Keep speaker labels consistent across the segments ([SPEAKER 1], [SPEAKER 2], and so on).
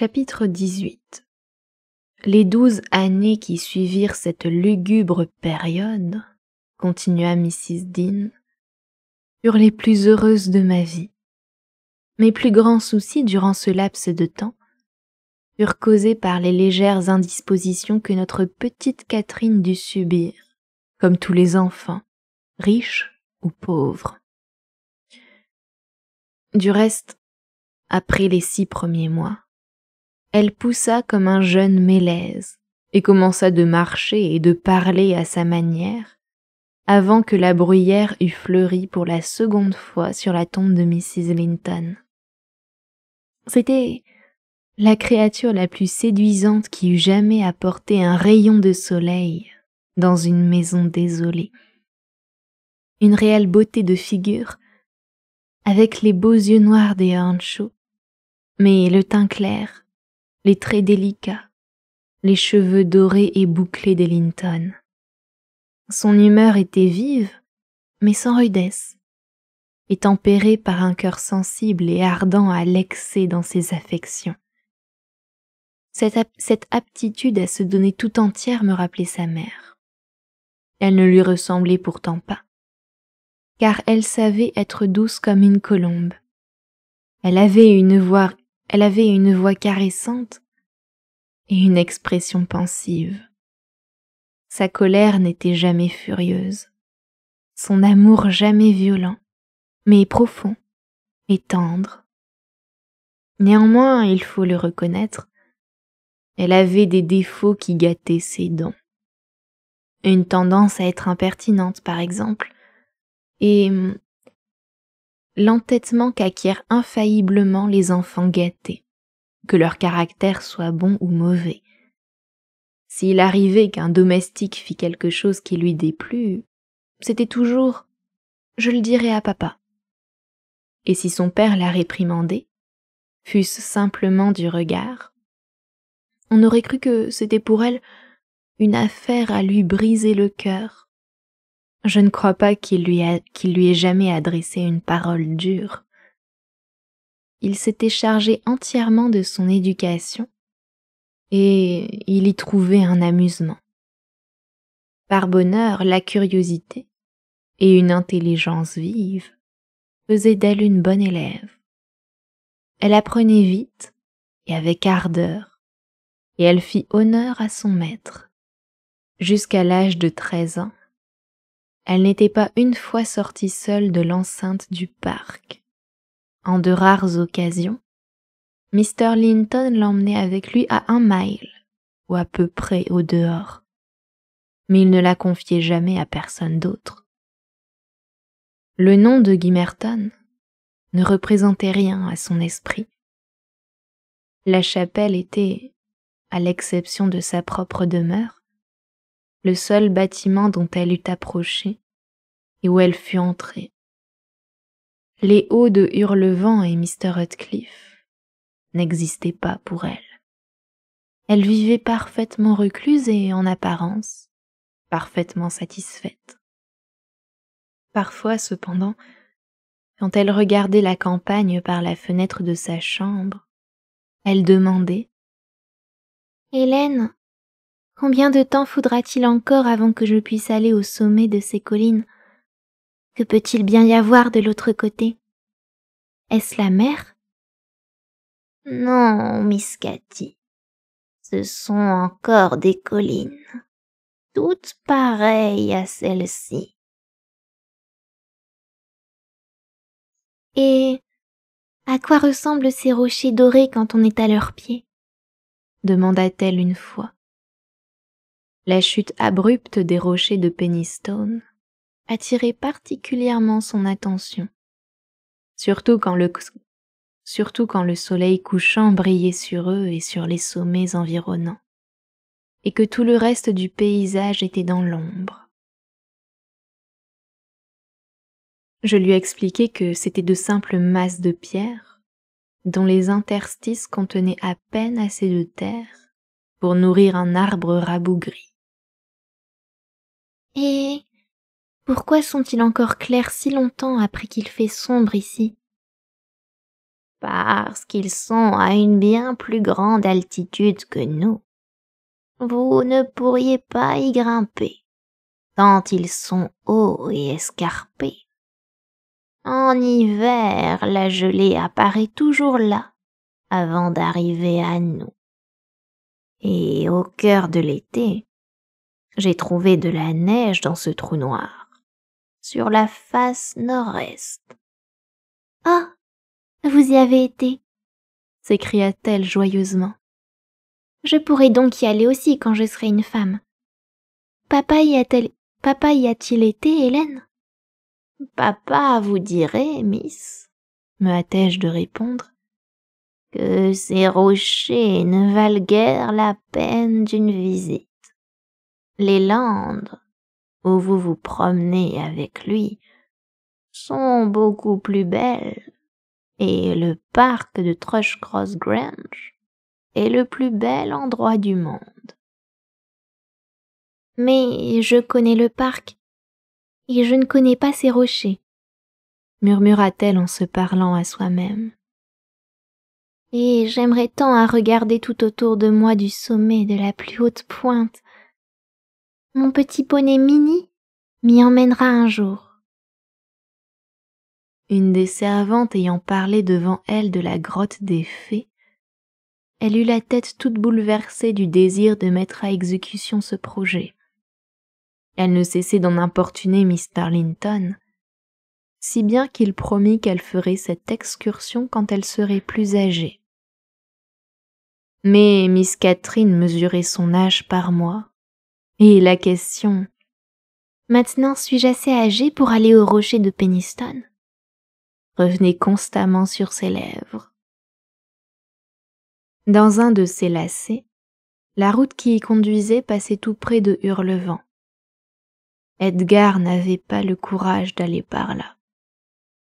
[SPEAKER 1] Chapitre 18 Les douze années qui suivirent cette lugubre période, continua Mrs. Dean, furent les plus heureuses de ma vie. Mes plus grands soucis durant ce laps de temps furent causés par les légères indispositions que notre petite Catherine dut subir, comme tous les enfants, riches ou pauvres. Du reste, après les six premiers mois, elle poussa comme un jeune mélèze et commença de marcher et de parler à sa manière, avant que la bruyère eût fleuri pour la seconde fois sur la tombe de Mrs. Linton. C'était la créature la plus séduisante qui eût jamais apporté un rayon de soleil dans une maison désolée. Une réelle beauté de figure, avec les beaux yeux noirs des Hancho, mais le teint clair, les traits délicats, les cheveux dorés et bouclés d'Ellington. Son humeur était vive, mais sans rudesse, et tempérée par un cœur sensible et ardent à l'excès dans ses affections. Cette, cette aptitude à se donner tout entière me rappelait sa mère. Elle ne lui ressemblait pourtant pas, car elle savait être douce comme une colombe. Elle avait une voix elle avait une voix caressante et une expression pensive. Sa colère n'était jamais furieuse, son amour jamais violent, mais profond et tendre. Néanmoins, il faut le reconnaître, elle avait des défauts qui gâtaient ses dons. Une tendance à être impertinente, par exemple, et l'entêtement qu'acquièrent infailliblement les enfants gâtés, que leur caractère soit bon ou mauvais. S'il arrivait qu'un domestique fît quelque chose qui lui déplut, c'était toujours Je le dirai à papa. Et si son père la réprimandait, fût-ce simplement du regard, on aurait cru que c'était pour elle une affaire à lui briser le cœur je ne crois pas qu'il lui, ait jamais adressé une parole dure. Il s'était chargé entièrement de son éducation et il y trouvait un amusement. Par bonheur, la curiosité et une intelligence vive faisaient d'elle une bonne élève. Elle apprenait vite et avec ardeur, et elle fit honneur à son maître. Jusqu'à l'âge de treize ans, elle n'était pas une fois sortie seule de l'enceinte du parc. En de rares occasions, Mr. Linton l'emmenait avec lui à un mile, ou à peu près au dehors, mais il ne la confiait jamais à personne d'autre. Le nom de Gimmerton ne représentait rien à son esprit. La chapelle était, à l'exception de sa propre demeure, le seul bâtiment dont elle eût approché et où elle fut entrée. Les hauts de Hurlevent et Mr. Hutcliffe n'existaient pas pour elle. Elle vivait parfaitement recluse et en apparence parfaitement satisfaite. Parfois, cependant, quand elle regardait la campagne par la fenêtre de sa chambre, elle demandait Hélène, Combien de temps faudra-t-il encore avant que je puisse aller au sommet de ces collines Que peut-il bien y avoir de l'autre côté Est-ce la mer Non, Miss Cathy. Ce sont encore des collines, toutes pareilles à celles-ci. ci Et à quoi ressemblent ces rochers dorés quand on est à leurs pieds demanda-t-elle une fois. La chute abrupte des rochers de Pennystone attirait particulièrement son attention, surtout quand le, surtout quand le soleil couchant brillait sur eux et sur les sommets environnants, et que tout le reste du paysage était dans l'ombre. Je lui expliquai que c'était de simples masses de pierres, dont les interstices contenaient à peine assez de terre pour nourrir un arbre rabougri. Et pourquoi sont-ils encore clairs si longtemps après qu'il fait sombre ici Parce qu'ils sont à une bien plus grande altitude que nous. Vous ne pourriez pas y grimper, tant ils sont hauts et escarpés. En hiver, la gelée apparaît toujours là, avant d'arriver à nous. Et au cœur de l'été, j'ai trouvé de la neige dans ce trou noir, sur la face nord-est. Ah Vous y avez été s'écria-t-elle joyeusement. Je pourrai donc y aller aussi quand je serai une femme. Papa y a-t-il Papa y a-t-il été, Hélène Papa vous dirait, miss, me hâtai-je de répondre, que ces rochers ne valent guère la peine d'une visite les landes où vous vous promenez avec lui sont beaucoup plus belles et le parc de Trushcross Grange est le plus bel endroit du monde. Mais je connais le parc et je ne connais pas ces rochers, murmura-t-elle en se parlant à soi-même. Et j'aimerais tant à regarder tout autour de moi du sommet de la plus haute pointe mon petit poney mini m'y emmènera un jour. Une des servantes ayant parlé devant elle de la grotte des fées, elle eut la tête toute bouleversée du désir de mettre à exécution ce projet. Elle ne cessait d'en importuner Miss Linton, si bien qu'il promit qu'elle ferait cette excursion quand elle serait plus âgée. Mais Miss Catherine mesurait son âge par mois, et la question Maintenant suis-je assez âgée pour aller au rocher de Peniston ?» revenait constamment sur ses lèvres. Dans un de ses lacets, la route qui y conduisait passait tout près de Hurlevent. Edgar n'avait pas le courage d'aller par là,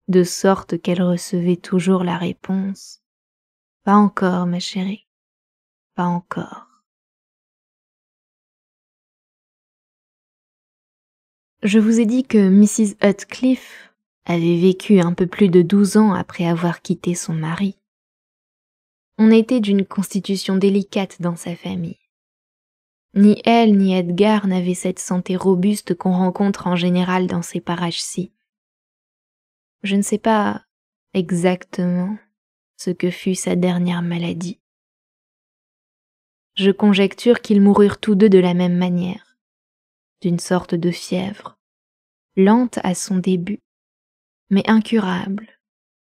[SPEAKER 1] de sorte qu'elle recevait toujours la réponse Pas encore, ma chérie, pas encore. Je vous ai dit que Mrs. Hutcliffe avait vécu un peu plus de douze ans après avoir quitté son mari. On était d'une constitution délicate dans sa famille. Ni elle ni Edgar n'avaient cette santé robuste qu'on rencontre en général dans ces parages-ci. Je ne sais pas exactement ce que fut sa dernière maladie. Je conjecture qu'ils moururent tous deux de la même manière d'une sorte de fièvre, lente à son début, mais incurable,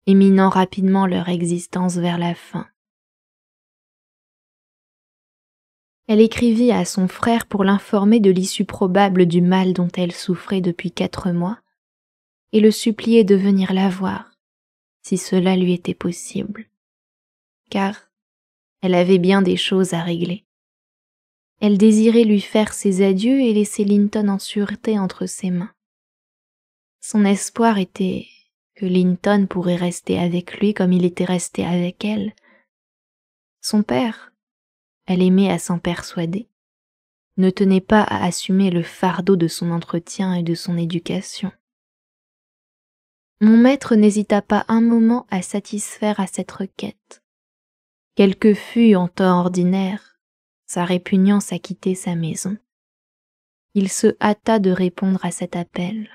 [SPEAKER 1] éminant rapidement leur existence vers la fin. Elle écrivit à son frère pour l'informer de l'issue probable du mal dont elle souffrait depuis quatre mois, et le supplier de venir la voir, si cela lui était possible, car elle avait bien des choses à régler. Elle désirait lui faire ses adieux et laisser Linton en sûreté entre ses mains. Son espoir était que Linton pourrait rester avec lui comme il était resté avec elle. Son père, elle aimait à s'en persuader, ne tenait pas à assumer le fardeau de son entretien et de son éducation. Mon maître n'hésita pas un moment à satisfaire à cette requête. Quel que fût en temps ordinaire, sa répugnance à quitter sa maison. Il se hâta de répondre à cet appel.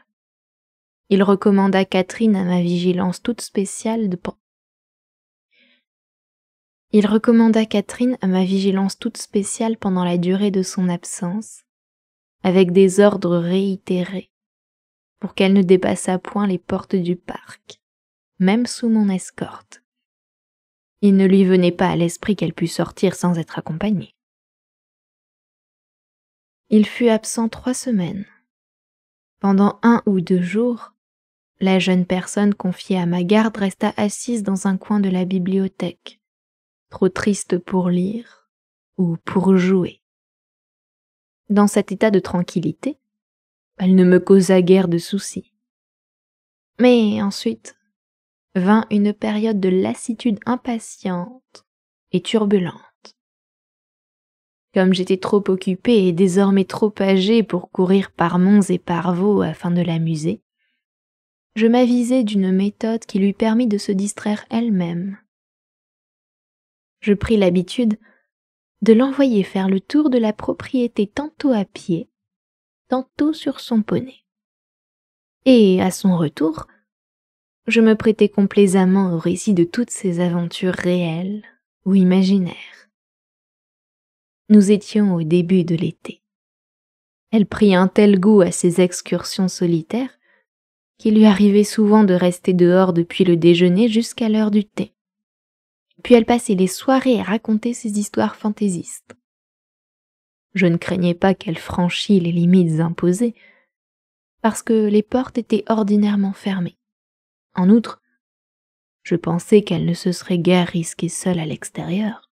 [SPEAKER 1] Il recommanda Catherine à ma vigilance toute spéciale de Il recommanda Catherine à ma vigilance toute spéciale pendant la durée de son absence, avec des ordres réitérés, pour qu'elle ne dépassât point les portes du parc, même sous mon escorte. Il ne lui venait pas à l'esprit qu'elle pût sortir sans être accompagnée. Il fut absent trois semaines. Pendant un ou deux jours, la jeune personne confiée à ma garde resta assise dans un coin de la bibliothèque, trop triste pour lire ou pour jouer. Dans cet état de tranquillité, elle ne me causa guère de soucis. Mais ensuite vint une période de lassitude impatiente et turbulente comme j'étais trop occupée et désormais trop âgée pour courir par monts et par veaux afin de l'amuser, je m'avisai d'une méthode qui lui permit de se distraire elle-même. Je pris l'habitude de l'envoyer faire le tour de la propriété tantôt à pied, tantôt sur son poney. Et à son retour, je me prêtais complaisamment au récit de toutes ses aventures réelles ou imaginaires. Nous étions au début de l'été. Elle prit un tel goût à ses excursions solitaires qu'il lui arrivait souvent de rester dehors depuis le déjeuner jusqu'à l'heure du thé. Puis elle passait les soirées à raconter ses histoires fantaisistes. Je ne craignais pas qu'elle franchît les limites imposées, parce que les portes étaient ordinairement fermées. En outre, je pensais qu'elle ne se serait guère risquée seule à l'extérieur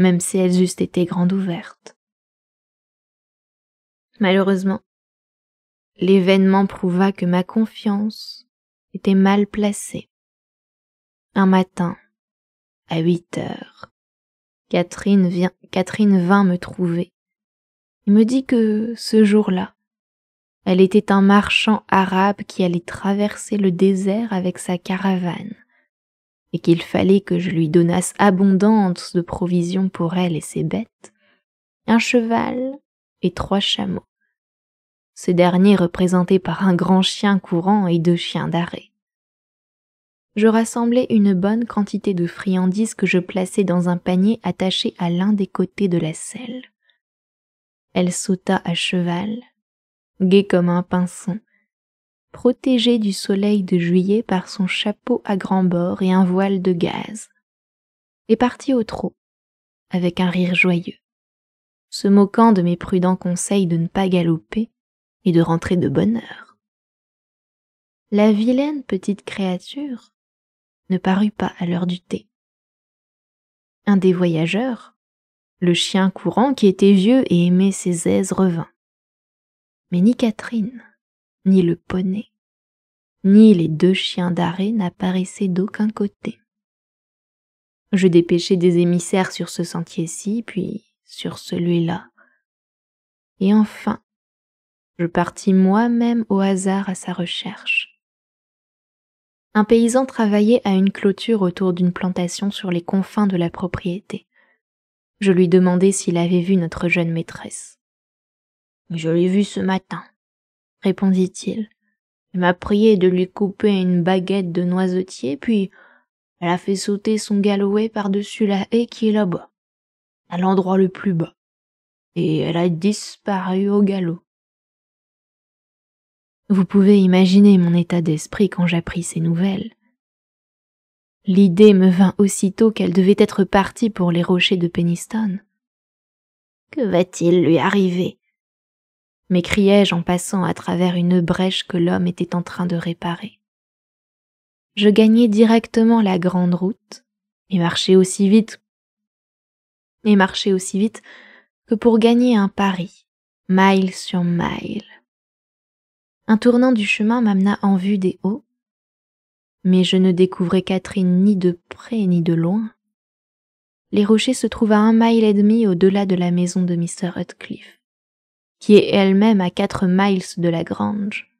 [SPEAKER 1] même si elles eussent été grandes ouvertes. Malheureusement, l'événement prouva que ma confiance était mal placée. Un matin, à huit heures, Catherine, vient, Catherine vint me trouver et me dit que ce jour-là, elle était un marchand arabe qui allait traverser le désert avec sa caravane et qu'il fallait que je lui donnasse abondance de provisions pour elle et ses bêtes, un cheval et trois chameaux, ce dernier représenté par un grand chien courant et deux chiens d'arrêt. Je rassemblai une bonne quantité de friandises que je plaçai dans un panier attaché à l'un des côtés de la selle. Elle sauta à cheval, gaie comme un pinson, protégé du soleil de juillet par son chapeau à grands bords et un voile de gaz, et partit au trot, avec un rire joyeux, se moquant de mes prudents conseils de ne pas galoper et de rentrer de bonne heure. La vilaine petite créature ne parut pas à l'heure du thé. Un des voyageurs, le chien courant qui était vieux et aimait ses aises, revint. Mais ni Catherine, ni le poney, ni les deux chiens d'arrêt n'apparaissaient d'aucun côté. Je dépêchai des émissaires sur ce sentier-ci, puis sur celui-là. Et enfin, je partis moi-même au hasard à sa recherche. Un paysan travaillait à une clôture autour d'une plantation sur les confins de la propriété. Je lui demandai s'il avait vu notre jeune maîtresse. Je l'ai vue ce matin, répondit-il. Elle m'a prié de lui couper une baguette de noisetier, puis elle a fait sauter son galouet par-dessus la haie qui est là-bas, à l'endroit le plus bas, et elle a disparu au galop. Vous pouvez imaginer mon état d'esprit quand j'appris ces nouvelles. L'idée me vint aussitôt qu'elle devait être partie pour les rochers de Peniston. Que va-t-il lui arriver m'écriai-je en passant à travers une brèche que l'homme était en train de réparer. Je gagnai directement la grande route et marchai aussi vite et marchai aussi vite que pour gagner un pari, mile sur mile. Un tournant du chemin m'amena en vue des hauts, mais je ne découvrais Catherine ni de près ni de loin. Les rochers se trouvaient à un mile et demi au-delà de la maison de Mr. Hutcliffe qui est elle-même à quatre miles de la grange.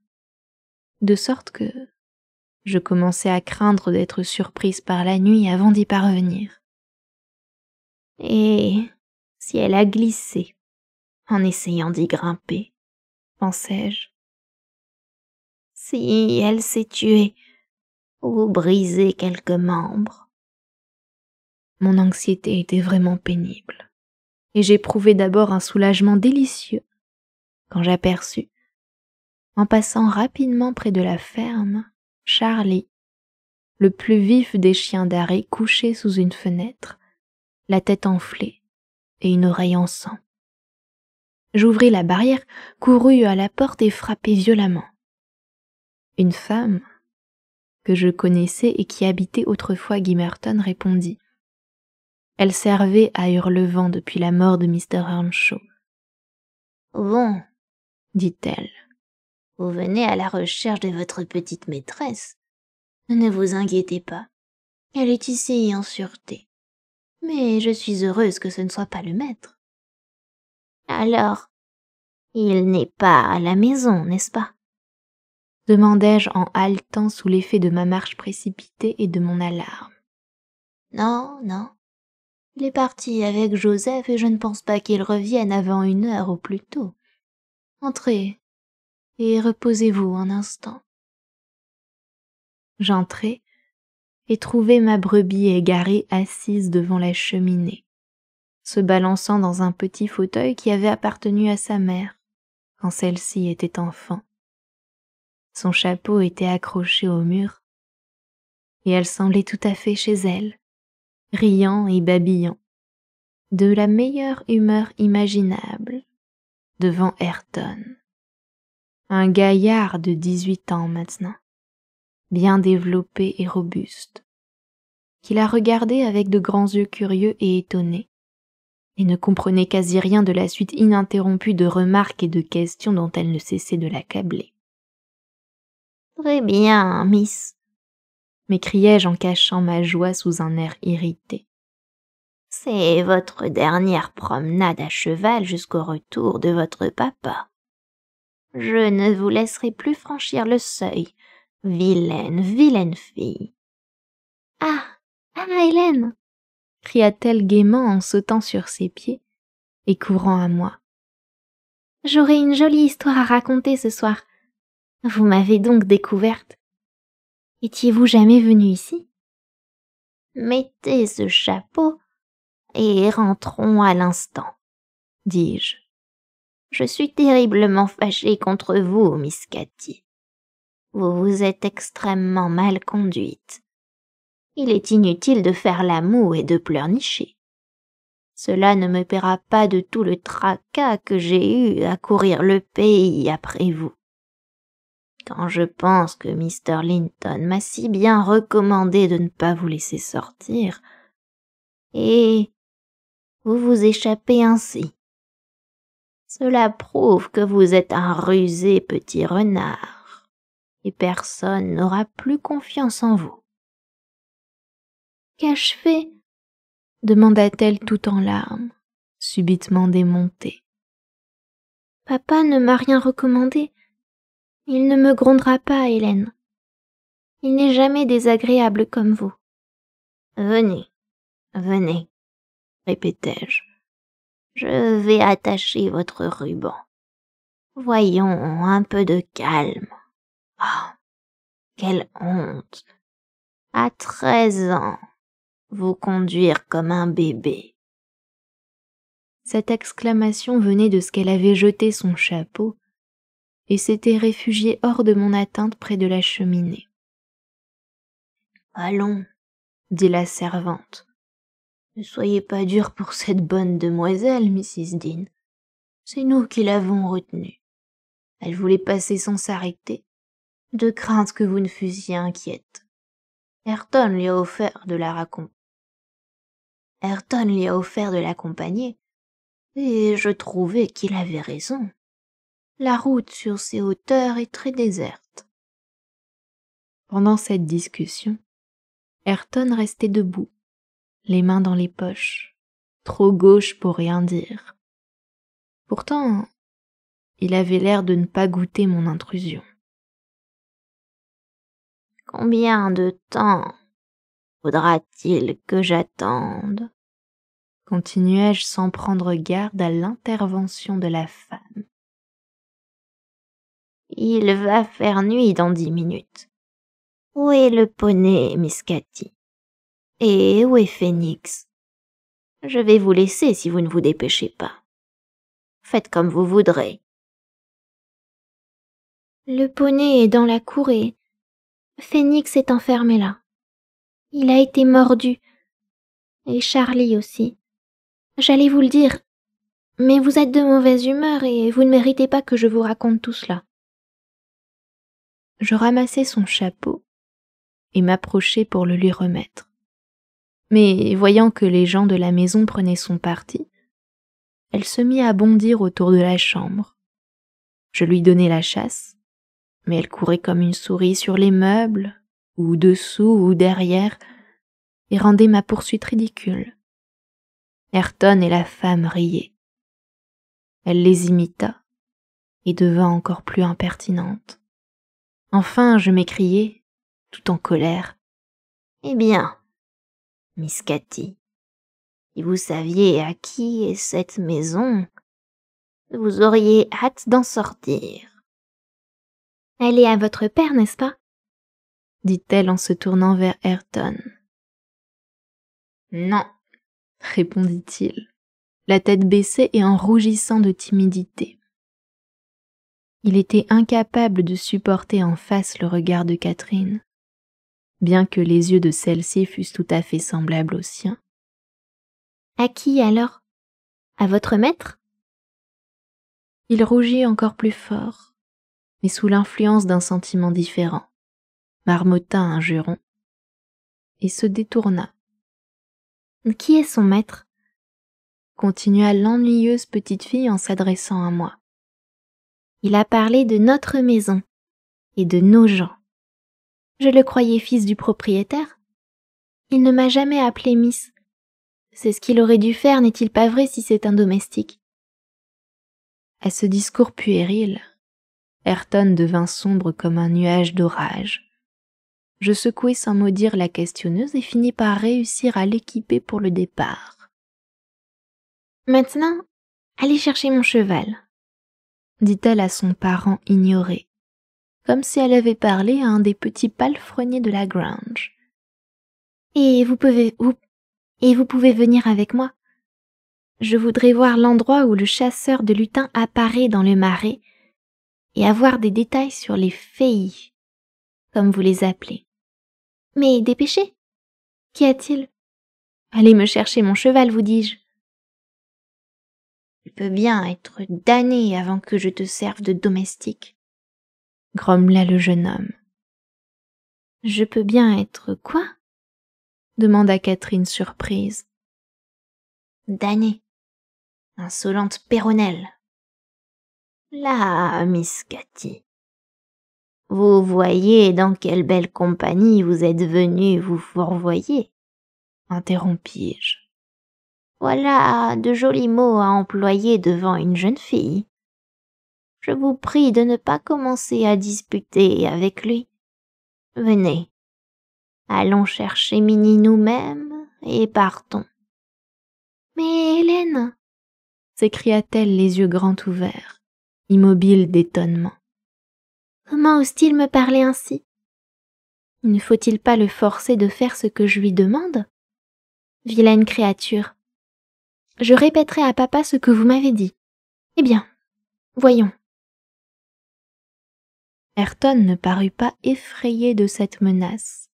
[SPEAKER 1] De sorte que je commençais à craindre d'être surprise par la nuit avant d'y parvenir. Et si elle a glissé en essayant d'y grimper, pensais-je. Si elle s'est tuée ou brisée quelques membres. Mon anxiété était vraiment pénible, et j'éprouvais d'abord un soulagement délicieux quand j'aperçus, en passant rapidement près de la ferme, Charlie, le plus vif des chiens d'arrêt couché sous une fenêtre, la tête enflée et une oreille en sang. J'ouvris la barrière, courus à la porte et frappai violemment. Une femme, que je connaissais et qui habitait autrefois Gimmerton, répondit. Elle servait à Hurlevent depuis la mort de Mr. Earnshaw. Bon, dit-elle. Vous venez à la recherche de votre petite maîtresse. Ne vous inquiétez pas. Elle est ici en sûreté. Mais je suis heureuse que ce ne soit pas le maître. Alors, il n'est pas à la maison, n'est-ce pas demandai-je en haletant sous l'effet de ma marche précipitée et de mon alarme. Non, non. Il est parti avec Joseph et je ne pense pas qu'il revienne avant une heure au plus tôt. Entrez et reposez-vous un instant. J'entrai et trouvai ma brebis égarée assise devant la cheminée, se balançant dans un petit fauteuil qui avait appartenu à sa mère quand celle-ci était enfant. Son chapeau était accroché au mur et elle semblait tout à fait chez elle, riant et babillant, de la meilleure humeur imaginable devant Ayrton. Un gaillard de dix-huit ans maintenant, bien développé et robuste, qui la regardait avec de grands yeux curieux et étonnés, et ne comprenait quasi rien de la suite ininterrompue de remarques et de questions dont elle ne cessait de l'accabler. Très bien, miss, m'écriai-je en cachant ma joie sous un air irrité c'est votre dernière promenade à cheval jusqu'au retour de votre papa. Je ne vous laisserai plus franchir le seuil, vilaine, vilaine fille. Ah. Ah. Hélène. Cria t-elle gaiement en sautant sur ses pieds et courant à moi. J'aurai une jolie histoire à raconter ce soir. Vous m'avez donc découverte. Étiez vous jamais venue ici? Mettez ce chapeau et rentrons à l'instant, dis-je. Je suis terriblement fâchée contre vous, Miss Cathy. Vous vous êtes extrêmement mal conduite. Il est inutile de faire la moue et de pleurnicher. Cela ne me paiera pas de tout le tracas que j'ai eu à courir le pays après vous. Quand je pense que Mr. Linton m'a si bien recommandé de ne pas vous laisser sortir, et vous vous échappez ainsi. Cela prouve que vous êtes un rusé petit renard, et personne n'aura plus confiance en vous. Qu'ai-je fait demanda-t-elle tout en larmes, subitement démontée. Papa ne m'a rien recommandé. Il ne me grondera pas, Hélène. Il n'est jamais désagréable comme vous. Venez, venez répétai-je. Je vais attacher votre ruban. Voyons, un peu de calme. Ah, quelle honte. À treize ans, vous conduire comme un bébé. Cette exclamation venait de ce qu'elle avait jeté son chapeau et s'était réfugiée hors de mon atteinte près de la cheminée. Allons, dit la servante. Ne soyez pas dur pour cette bonne demoiselle, Mrs. Dean. C'est nous qui l'avons retenue. Elle voulait passer sans s'arrêter, de crainte que vous ne fussiez inquiète. Ayrton lui a offert de la raconter. Ayrton lui a offert de l'accompagner, et je trouvais qu'il avait raison. La route sur ces hauteurs est très déserte. Pendant cette discussion, Ayrton restait debout, les mains dans les poches, trop gauche pour rien dire. Pourtant, il avait l'air de ne pas goûter mon intrusion. Combien de temps faudra-t-il que j'attende continuai-je sans prendre garde à l'intervention de la femme. Il va faire nuit dans dix minutes. Où est le poney, Miss Cathy eh est Phénix. Je vais vous laisser si vous ne vous dépêchez pas. Faites comme vous voudrez. Le poney est dans la cour et Phénix est enfermé là. Il a été mordu. Et Charlie aussi. J'allais vous le dire. Mais vous êtes de mauvaise humeur et vous ne méritez pas que je vous raconte tout cela. Je ramassai son chapeau et m'approchai pour le lui remettre mais voyant que les gens de la maison prenaient son parti, elle se mit à bondir autour de la chambre. Je lui donnais la chasse, mais elle courait comme une souris sur les meubles, ou dessous ou derrière, et rendait ma poursuite ridicule. Ayrton et la femme riaient. Elle les imita et devint encore plus impertinente. Enfin, je m'écriai, tout en colère. Eh bien, Miss Cathy. Si vous saviez à qui est cette maison, vous auriez hâte d'en sortir. Elle est à votre père, n'est-ce pas dit-elle en se tournant vers Ayrton. Non, répondit-il, la tête baissée et en rougissant de timidité. Il était incapable de supporter en face le regard de Catherine bien que les yeux de celle-ci fussent tout à fait semblables aux siens. À qui alors À votre maître Il rougit encore plus fort, mais sous l'influence d'un sentiment différent, marmota un juron et se détourna. Qui est son maître continua l'ennuyeuse petite fille en s'adressant à moi. Il a parlé de notre maison et de nos gens. Je le croyais fils du propriétaire. Il ne m'a jamais appelé Miss. C'est ce qu'il aurait dû faire, n'est-il pas vrai, si c'est un domestique À ce discours puéril, Ayrton devint sombre comme un nuage d'orage. Je secouai sans maudire dire la questionneuse et finis par réussir à l'équiper pour le départ. Maintenant, allez chercher mon cheval, dit-elle à son parent ignoré comme si elle avait parlé à un des petits palefreniers de la grange. Et vous pouvez ou et vous pouvez venir avec moi. Je voudrais voir l'endroit où le chasseur de lutins apparaît dans le marais et avoir des détails sur les fées, comme vous les appelez. Mais dépêchez. Qu'y a-t-il Allez me chercher mon cheval, vous dis-je. Tu peux bien être damné avant que je te serve de domestique grommela le jeune homme. Je peux bien être quoi demanda Catherine surprise. Damnée. Insolente péronnelle. Là, Miss Cathy. Vous voyez dans quelle belle compagnie vous êtes venue vous fourvoyer, interrompis-je. Voilà de jolis mots à employer devant une jeune fille. Je vous prie de ne pas commencer à disputer avec lui. Venez. Allons chercher Minnie nous-mêmes et partons. Mais Hélène s'écria-t-elle les yeux grands ouverts, immobile d'étonnement. Comment ose-t-il me parler ainsi Ne faut-il pas le forcer de faire ce que je lui demande Vilaine créature. Je répéterai à papa ce que vous m'avez dit. Eh bien, voyons, Ayrton ne parut pas effrayée de cette menace.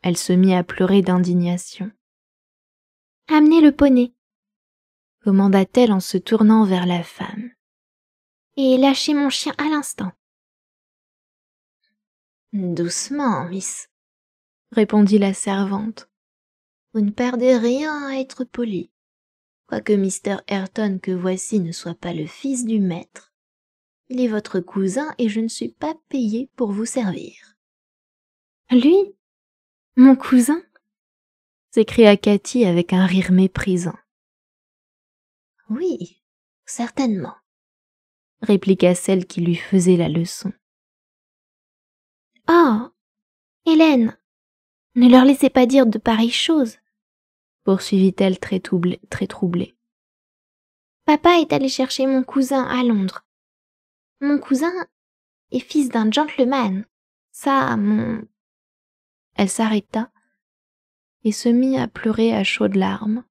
[SPEAKER 1] Elle se mit à pleurer d'indignation. Amenez le poney, commanda-t-elle en se tournant vers la femme. Et lâchez mon chien à l'instant. Doucement, miss, répondit la servante. Vous ne perdez rien à être poli. Quoique Mr. Ayrton que voici ne soit pas le fils du maître, il est votre cousin et je ne suis pas payé pour vous servir. Lui Mon cousin s'écria Cathy avec un rire méprisant. Oui, certainement, répliqua celle qui lui faisait la leçon. Oh Hélène Ne leur laissez pas dire de pareilles choses poursuivit-elle très, très troublée. Papa est allé chercher mon cousin à Londres mon cousin est fils d'un gentleman. Ça, mon. Elle s'arrêta et se mit à pleurer à chaudes larmes,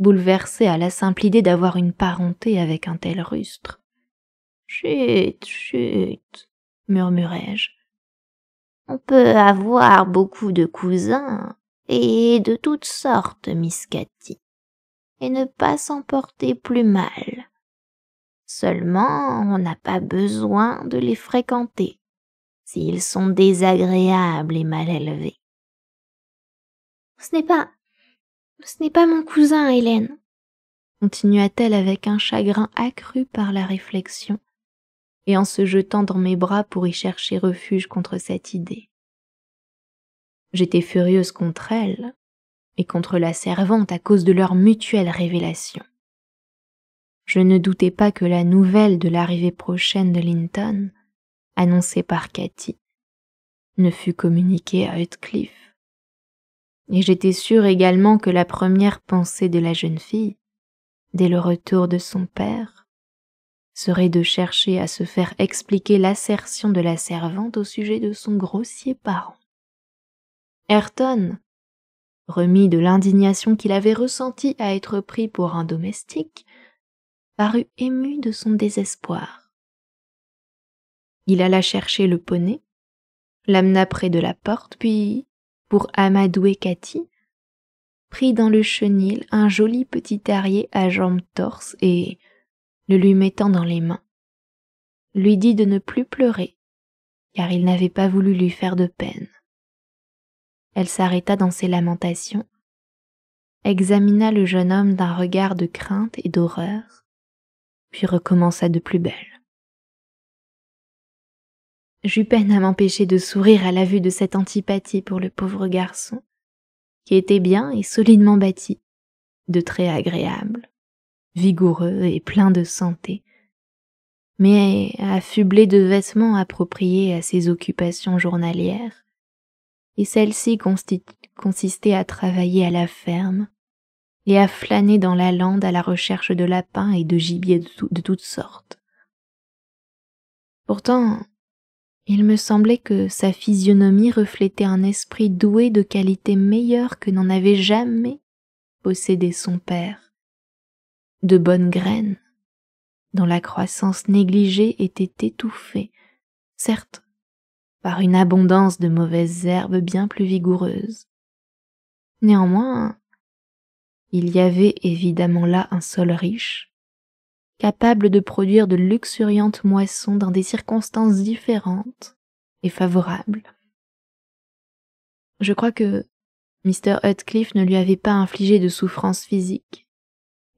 [SPEAKER 1] bouleversée à la simple idée d'avoir une parenté avec un tel rustre. Chut, chut, murmurai-je. On peut avoir beaucoup de cousins et de toutes sortes, Miss Cathy, et ne pas s'emporter plus mal. Seulement, on n'a pas besoin de les fréquenter s'ils sont désagréables et mal élevés. Ce n'est pas. ce n'est pas mon cousin, Hélène, continua-t-elle avec un chagrin accru par la réflexion, et en se jetant dans mes bras pour y chercher refuge contre cette idée. J'étais furieuse contre elle et contre la servante à cause de leur mutuelle révélation je ne doutais pas que la nouvelle de l'arrivée prochaine de Linton, annoncée par Cathy, ne fût communiquée à Heathcliff. Et j'étais sûre également que la première pensée de la jeune fille, dès le retour de son père, serait de chercher à se faire expliquer l'assertion de la servante au sujet de son grossier parent. Ayrton, remis de l'indignation qu'il avait ressentie à être pris pour un domestique, parut ému de son désespoir. Il alla chercher le poney, l'amena près de la porte, puis, pour amadouer Cathy, prit dans le chenil un joli petit arrière à jambes torses et, le lui mettant dans les mains, lui dit de ne plus pleurer, car il n'avait pas voulu lui faire de peine. Elle s'arrêta dans ses lamentations, examina le jeune homme d'un regard de crainte et d'horreur, puis recommença de plus belle. J'eus peine à m'empêcher de sourire à la vue de cette antipathie pour le pauvre garçon, qui était bien et solidement bâti, de très agréable, vigoureux et plein de santé, mais affublé de vêtements appropriés à ses occupations journalières, et celle-ci consistait à travailler à la ferme, et à flâner dans la lande à la recherche de lapins et de gibiers de, de toutes sortes. Pourtant, il me semblait que sa physionomie reflétait un esprit doué de qualités meilleures que n'en avait jamais possédé son père. De bonnes graines, dont la croissance négligée était étouffée, certes, par une abondance de mauvaises herbes bien plus vigoureuses. Néanmoins, il y avait évidemment là un sol riche, capable de produire de luxuriantes moissons dans des circonstances différentes et favorables. Je crois que Mr. Hutcliffe ne lui avait pas infligé de souffrances physique,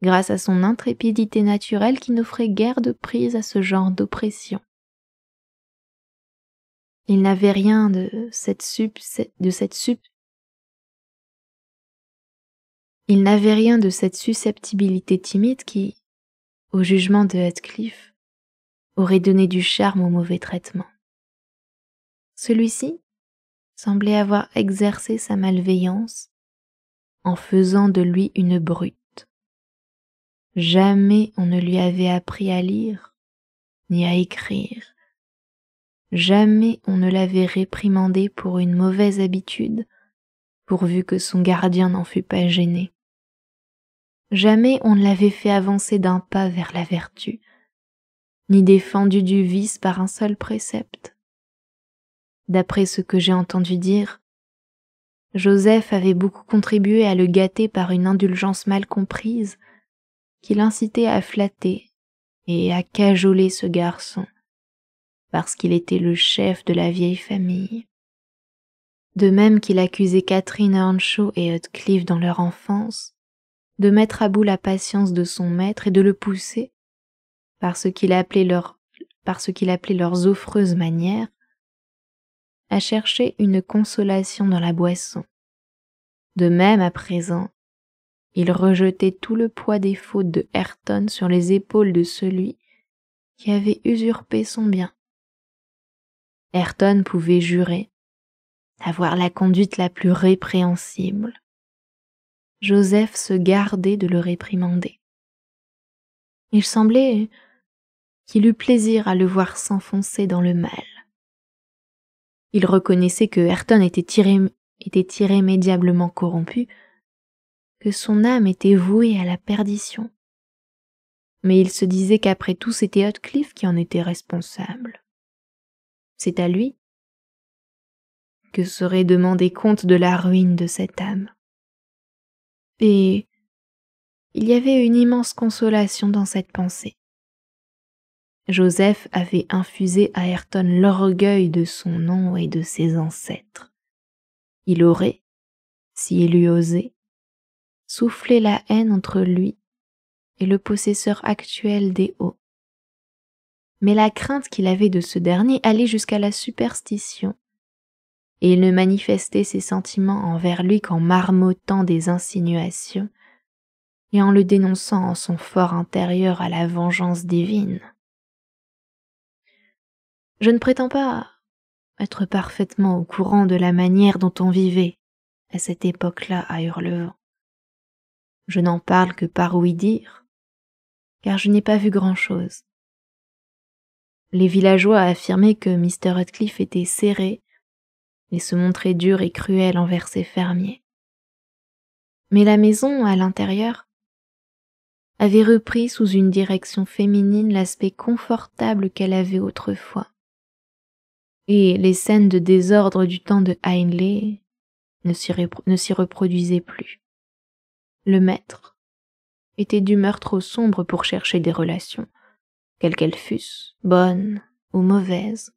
[SPEAKER 1] grâce à son intrépidité naturelle qui n'offrait guère de prise à ce genre d'oppression. Il n'avait rien de cette, sub, de cette sub il n'avait rien de cette susceptibilité timide qui, au jugement de Heathcliff, aurait donné du charme au mauvais traitement. Celui-ci semblait avoir exercé sa malveillance en faisant de lui une brute. Jamais on ne lui avait appris à lire ni à écrire. Jamais on ne l'avait réprimandé pour une mauvaise habitude, pourvu que son gardien n'en fût pas gêné. Jamais on ne l'avait fait avancer d'un pas vers la vertu, ni défendu du vice par un seul précepte. D'après ce que j'ai entendu dire, Joseph avait beaucoup contribué à le gâter par une indulgence mal comprise qui l'incitait à flatter et à cajoler ce garçon, parce qu'il était le chef de la vieille famille. De même qu'il accusait Catherine Earnshaw et Heathcliff dans leur enfance de mettre à bout la patience de son maître et de le pousser, par ce qu'il appelait, appelait leurs offreuses manières, à chercher une consolation dans la boisson. De même, à présent, il rejetait tout le poids des fautes de Ayrton sur les épaules de celui qui avait usurpé son bien. Ayrton pouvait jurer avoir la conduite la plus répréhensible, Joseph se gardait de le réprimander. Il semblait qu'il eût plaisir à le voir s'enfoncer dans le mal. Il reconnaissait que Ayrton était, était irrémédiablement corrompu, que son âme était vouée à la perdition. Mais il se disait qu'après tout, c'était Hotcliffe qui en était responsable. C'est à lui que serait demandé compte de la ruine de cette âme. Et il y avait une immense consolation dans cette pensée. Joseph avait infusé à Ayrton l'orgueil de son nom et de ses ancêtres. Il aurait, s'il eût osé, soufflé la haine entre lui et le possesseur actuel des hauts. Mais la crainte qu'il avait de ce dernier allait jusqu'à la superstition et il ne manifestait ses sentiments envers lui qu'en marmottant des insinuations et en le dénonçant en son fort intérieur à la vengeance divine. Je ne prétends pas être parfaitement au courant de la manière dont on vivait à cette époque-là à Hurlevent. Je n'en parle que par ouï dire car je n'ai pas vu grand-chose. Les villageois affirmaient que Mr. Radcliffe était serré et se montrer dur et cruel envers ses fermiers. Mais la maison, à l'intérieur, avait repris sous une direction féminine l'aspect confortable qu'elle avait autrefois. Et les scènes de désordre du temps de Heinley ne s'y reproduisaient plus. Le maître était d'humeur trop sombre pour chercher des relations, quelles qu'elles fussent, bonnes ou mauvaises,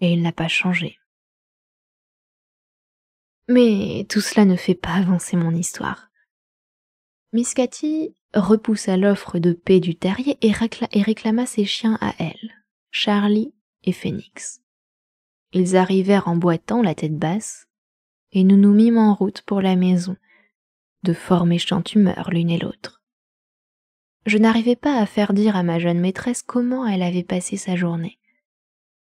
[SPEAKER 1] et il n'a pas changé. Mais tout cela ne fait pas avancer mon histoire. Miss Cathy repoussa l'offre de paix du terrier et, réclama ses chiens à elle, Charlie et Phoenix. Ils arrivèrent en boitant la tête basse, et nous nous mîmes en route pour la maison, de fort méchante humeur l'une et l'autre. Je n'arrivais pas à faire dire à ma jeune maîtresse comment elle avait passé sa journée.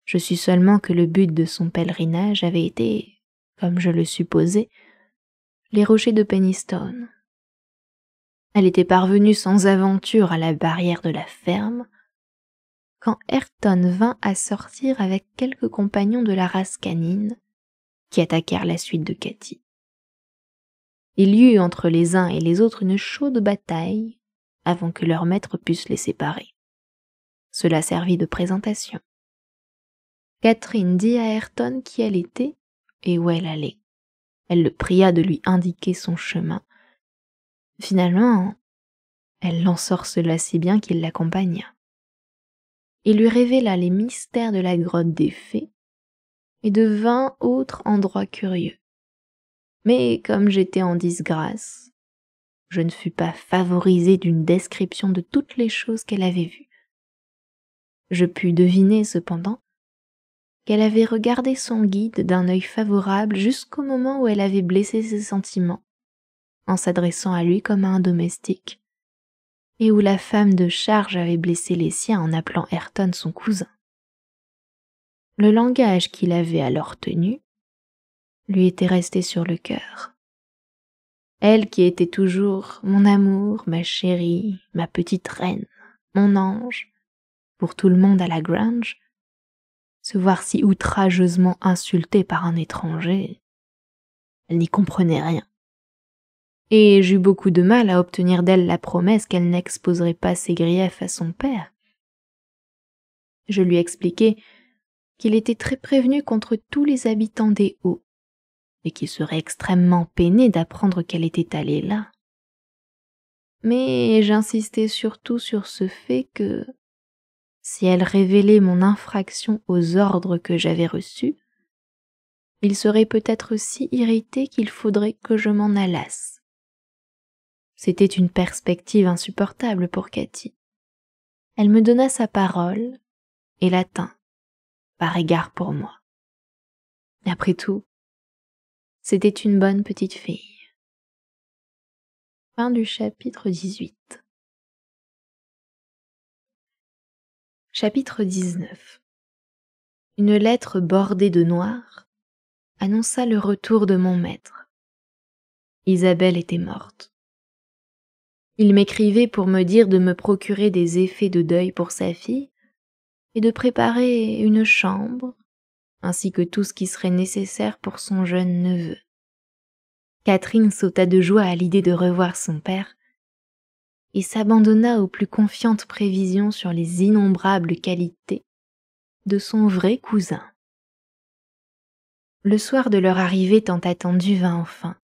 [SPEAKER 1] Je sus seulement que le but de son pèlerinage avait été comme je le supposais, les rochers de Pennystone. Elle était parvenue sans aventure à la barrière de la ferme, quand Ayrton vint à sortir avec quelques compagnons de la race canine qui attaquèrent la suite de Cathy. Il y eut entre les uns et les autres une chaude bataille avant que leurs maîtres pussent les séparer. Cela servit de présentation. Catherine dit à Ayrton qui elle était et où elle allait. Elle le pria de lui indiquer son chemin. Finalement, elle l'ensorcela si bien qu'il l'accompagna. Il lui révéla les mystères de la grotte des fées et de vingt autres endroits curieux. Mais comme j'étais en disgrâce, je ne fus pas favorisée d'une description de toutes les choses qu'elle avait vues. Je pus deviner cependant qu'elle avait regardé son guide d'un œil favorable jusqu'au moment où elle avait blessé ses sentiments, en s'adressant à lui comme à un domestique, et où la femme de charge avait blessé les siens en appelant Ayrton son cousin. Le langage qu'il avait alors tenu lui était resté sur le cœur. Elle qui était toujours mon amour, ma chérie, ma petite reine, mon ange, pour tout le monde à la Grange, se voir si outrageusement insultée par un étranger. Elle n'y comprenait rien. Et j'eus beaucoup de mal à obtenir d'elle la promesse qu'elle n'exposerait pas ses griefs à son père. Je lui expliquai qu'il était très prévenu contre tous les habitants des Hauts, et qu'il serait extrêmement peiné d'apprendre qu'elle était allée là. Mais j'insistais surtout sur ce fait que si elle révélait mon infraction aux ordres que j'avais reçus, il serait peut-être si irrité qu'il faudrait que je m'en allasse. C'était une perspective insupportable pour Cathy. Elle me donna sa parole et la par égard pour moi. Après tout, c'était une bonne petite fille. Fin du chapitre 18. Chapitre 19 Une lettre bordée de noir annonça le retour de mon maître. Isabelle était morte. Il m'écrivait pour me dire de me procurer des effets de deuil pour sa fille et de préparer une chambre ainsi que tout ce qui serait nécessaire pour son jeune neveu. Catherine sauta de joie à l'idée de revoir son père et s'abandonna aux plus confiantes prévisions sur les innombrables qualités de son vrai cousin. Le soir de leur arrivée tant attendue vint enfin.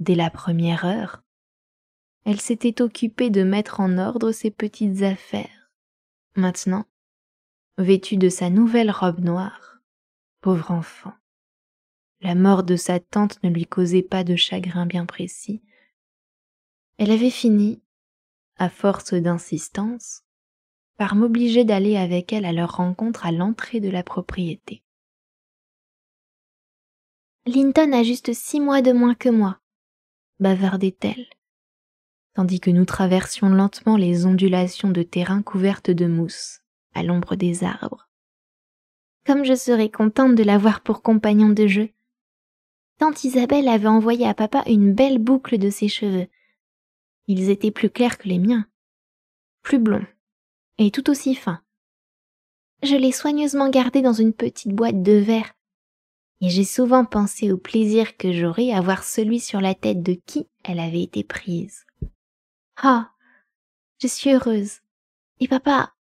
[SPEAKER 1] Dès la première heure, elle s'était occupée de mettre en ordre ses petites affaires. Maintenant, vêtue de sa nouvelle robe noire, pauvre enfant, la mort de sa tante ne lui causait pas de chagrin bien précis. Elle avait fini à force d'insistance, par m'obliger d'aller avec elle à leur rencontre à l'entrée de la propriété. Linton a juste six mois de moins que moi, bavardait-elle, tandis que nous traversions lentement les ondulations de terrain couvertes de mousse, à l'ombre des arbres. Comme je serais contente de l'avoir pour compagnon de jeu. Tante Isabelle avait envoyé à papa une belle boucle de ses cheveux, ils étaient plus clairs que les miens, plus blonds, et tout aussi fins. Je l'ai soigneusement gardé dans une petite boîte de verre, et j'ai souvent pensé au plaisir que j'aurais à voir celui sur la tête de qui elle avait été prise. Ah. Je suis heureuse. Et papa,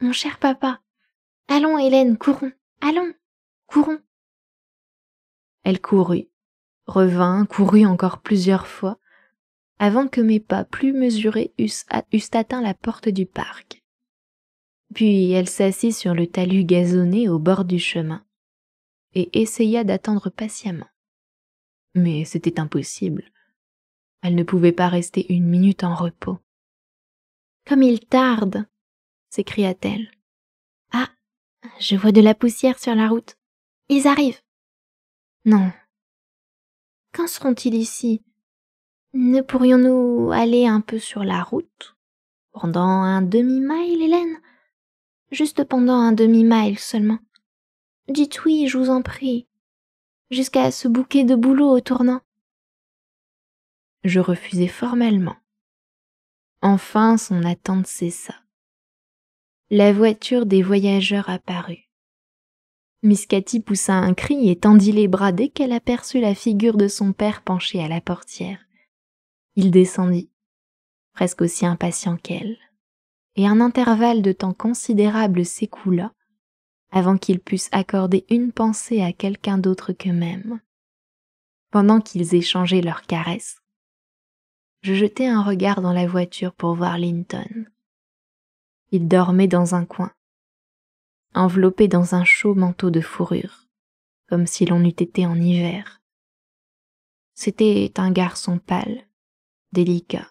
[SPEAKER 1] mon cher papa. Allons, Hélène, courons. Allons. Courons. Elle courut, revint, courut encore plusieurs fois, avant que mes pas plus mesurés eussent, atteint la porte du parc. Puis elle s'assit sur le talus gazonné au bord du chemin et essaya d'attendre patiemment. Mais c'était impossible. Elle ne pouvait pas rester une minute en repos. Comme il tarde s'écria-t-elle. Ah, je vois de la poussière sur la route. Ils arrivent. Non. Quand seront-ils ici ne pourrions-nous aller un peu sur la route Pendant un demi-mile, Hélène Juste pendant un demi-mile seulement. Dites oui, je vous en prie, jusqu'à ce bouquet de boulot au tournant. Je refusai formellement. Enfin, son attente cessa. La voiture des voyageurs apparut. Miss Cathy poussa un cri et tendit les bras dès qu'elle aperçut la figure de son père penché à la portière. Il descendit, presque aussi impatient qu'elle, et un intervalle de temps considérable s'écoula avant qu'ils pussent accorder une pensée à quelqu'un d'autre qu'eux-mêmes. Pendant qu'ils échangeaient leurs caresses, je jetai un regard dans la voiture pour voir Linton. Il dormait dans un coin, enveloppé dans un chaud manteau de fourrure, comme si l'on eût été en hiver. C'était un garçon pâle, délicat,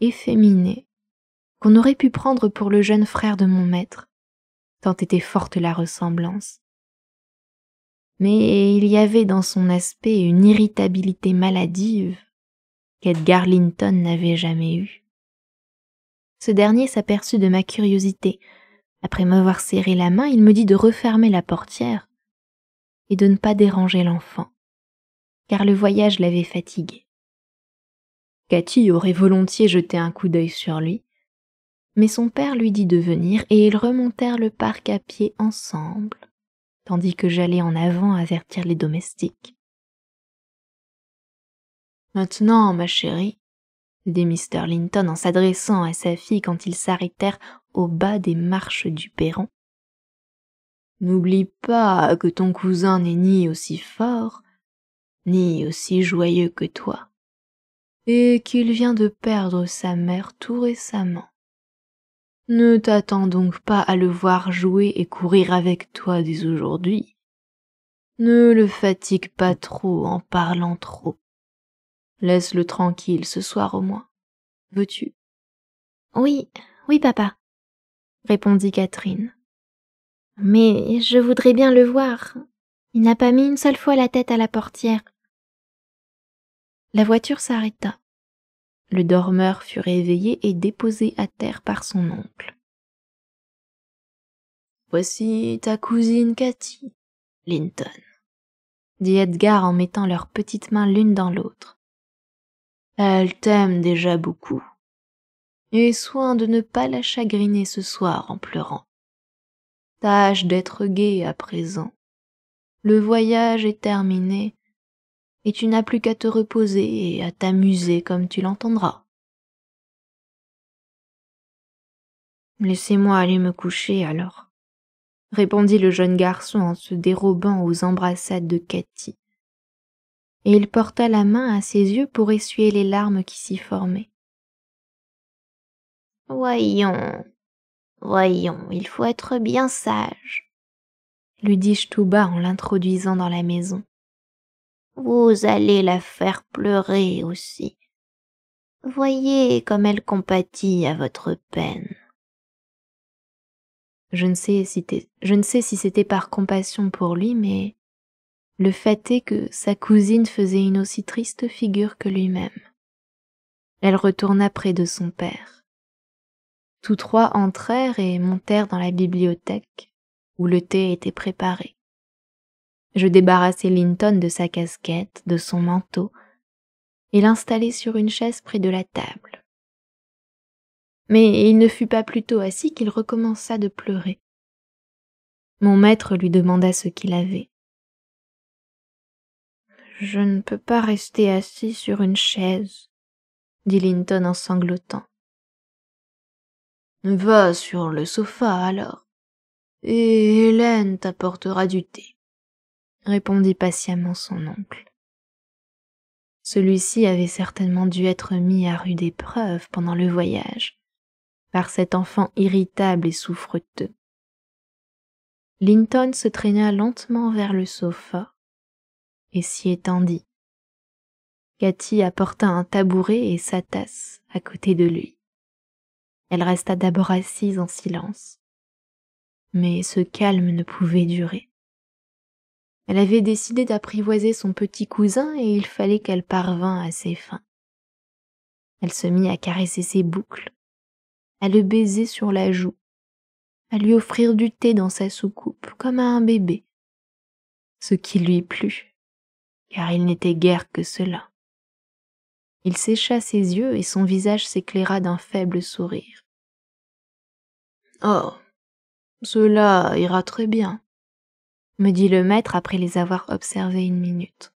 [SPEAKER 1] efféminé, qu'on aurait pu prendre pour le jeune frère de mon maître, tant était forte la ressemblance. Mais il y avait dans son aspect une irritabilité maladive qu'Edgar Linton n'avait jamais eue. Ce dernier s'aperçut de ma curiosité. Après m'avoir serré la main, il me dit de refermer la portière et de ne pas déranger l'enfant, car le voyage l'avait fatigué. Cathy aurait volontiers jeté un coup d'œil sur lui, mais son père lui dit de venir et ils remontèrent le parc à pied ensemble, tandis que j'allais en avant avertir les domestiques. Maintenant, ma chérie, dit Mr. Linton en s'adressant à sa fille quand ils s'arrêtèrent au bas des marches du perron. N'oublie pas que ton cousin n'est ni aussi fort, ni aussi joyeux que toi et qu'il vient de perdre sa mère tout récemment. Ne t'attends donc pas à le voir jouer et courir avec toi dès aujourd'hui. Ne le fatigue pas trop en parlant trop. Laisse-le tranquille ce soir au moins. Veux-tu Oui, oui, papa, répondit Catherine. Mais je voudrais bien le voir. Il n'a pas mis une seule fois la tête à la portière. La voiture s'arrêta. Le dormeur fut réveillé et déposé à terre par son oncle. Voici ta cousine Cathy, Linton, dit Edgar en mettant leurs petites mains l'une dans l'autre. Elle t'aime déjà beaucoup. Et soin de ne pas la chagriner ce soir en pleurant. Tâche d'être gaie à présent. Le voyage est terminé et tu n'as plus qu'à te reposer et à t'amuser comme tu l'entendras. Laissez-moi aller me coucher alors, répondit le jeune garçon en se dérobant aux embrassades de Cathy. Et il porta la main à ses yeux pour essuyer les larmes qui s'y formaient. Voyons, voyons, il faut être bien sage, lui dis-je tout bas en l'introduisant dans la maison vous allez la faire pleurer aussi. Voyez comme elle compatit à votre peine. Je ne sais si, je ne sais si c'était par compassion pour lui, mais le fait est que sa cousine faisait une aussi triste figure que lui-même. Elle retourna près de son père. Tous trois entrèrent et montèrent dans la bibliothèque, où le thé était préparé. Je débarrassai Linton de sa casquette, de son manteau, et l'installai sur une chaise près de la table. Mais il ne fut pas plutôt assis qu'il recommença de pleurer. Mon maître lui demanda ce qu'il avait. Je ne peux pas rester assis sur une chaise, dit Linton en sanglotant. Va sur le sofa alors, et Hélène t'apportera du thé répondit patiemment son oncle. Celui-ci avait certainement dû être mis à rude épreuve pendant le voyage, par cet enfant irritable et souffreteux. Linton se traîna lentement vers le sofa et s'y étendit. Cathy apporta un tabouret et sa tasse à côté de lui. Elle resta d'abord assise en silence, mais ce calme ne pouvait durer. Elle avait décidé d'apprivoiser son petit cousin et il fallait qu'elle parvint à ses fins. Elle se mit à caresser ses boucles, à le baiser sur la joue, à lui offrir du thé dans sa soucoupe, comme à un bébé. Ce qui lui plut, car il n'était guère que cela. Il sécha ses yeux et son visage s'éclaira d'un faible sourire. Oh, cela ira très bien, me dit le maître après les avoir observés une minute.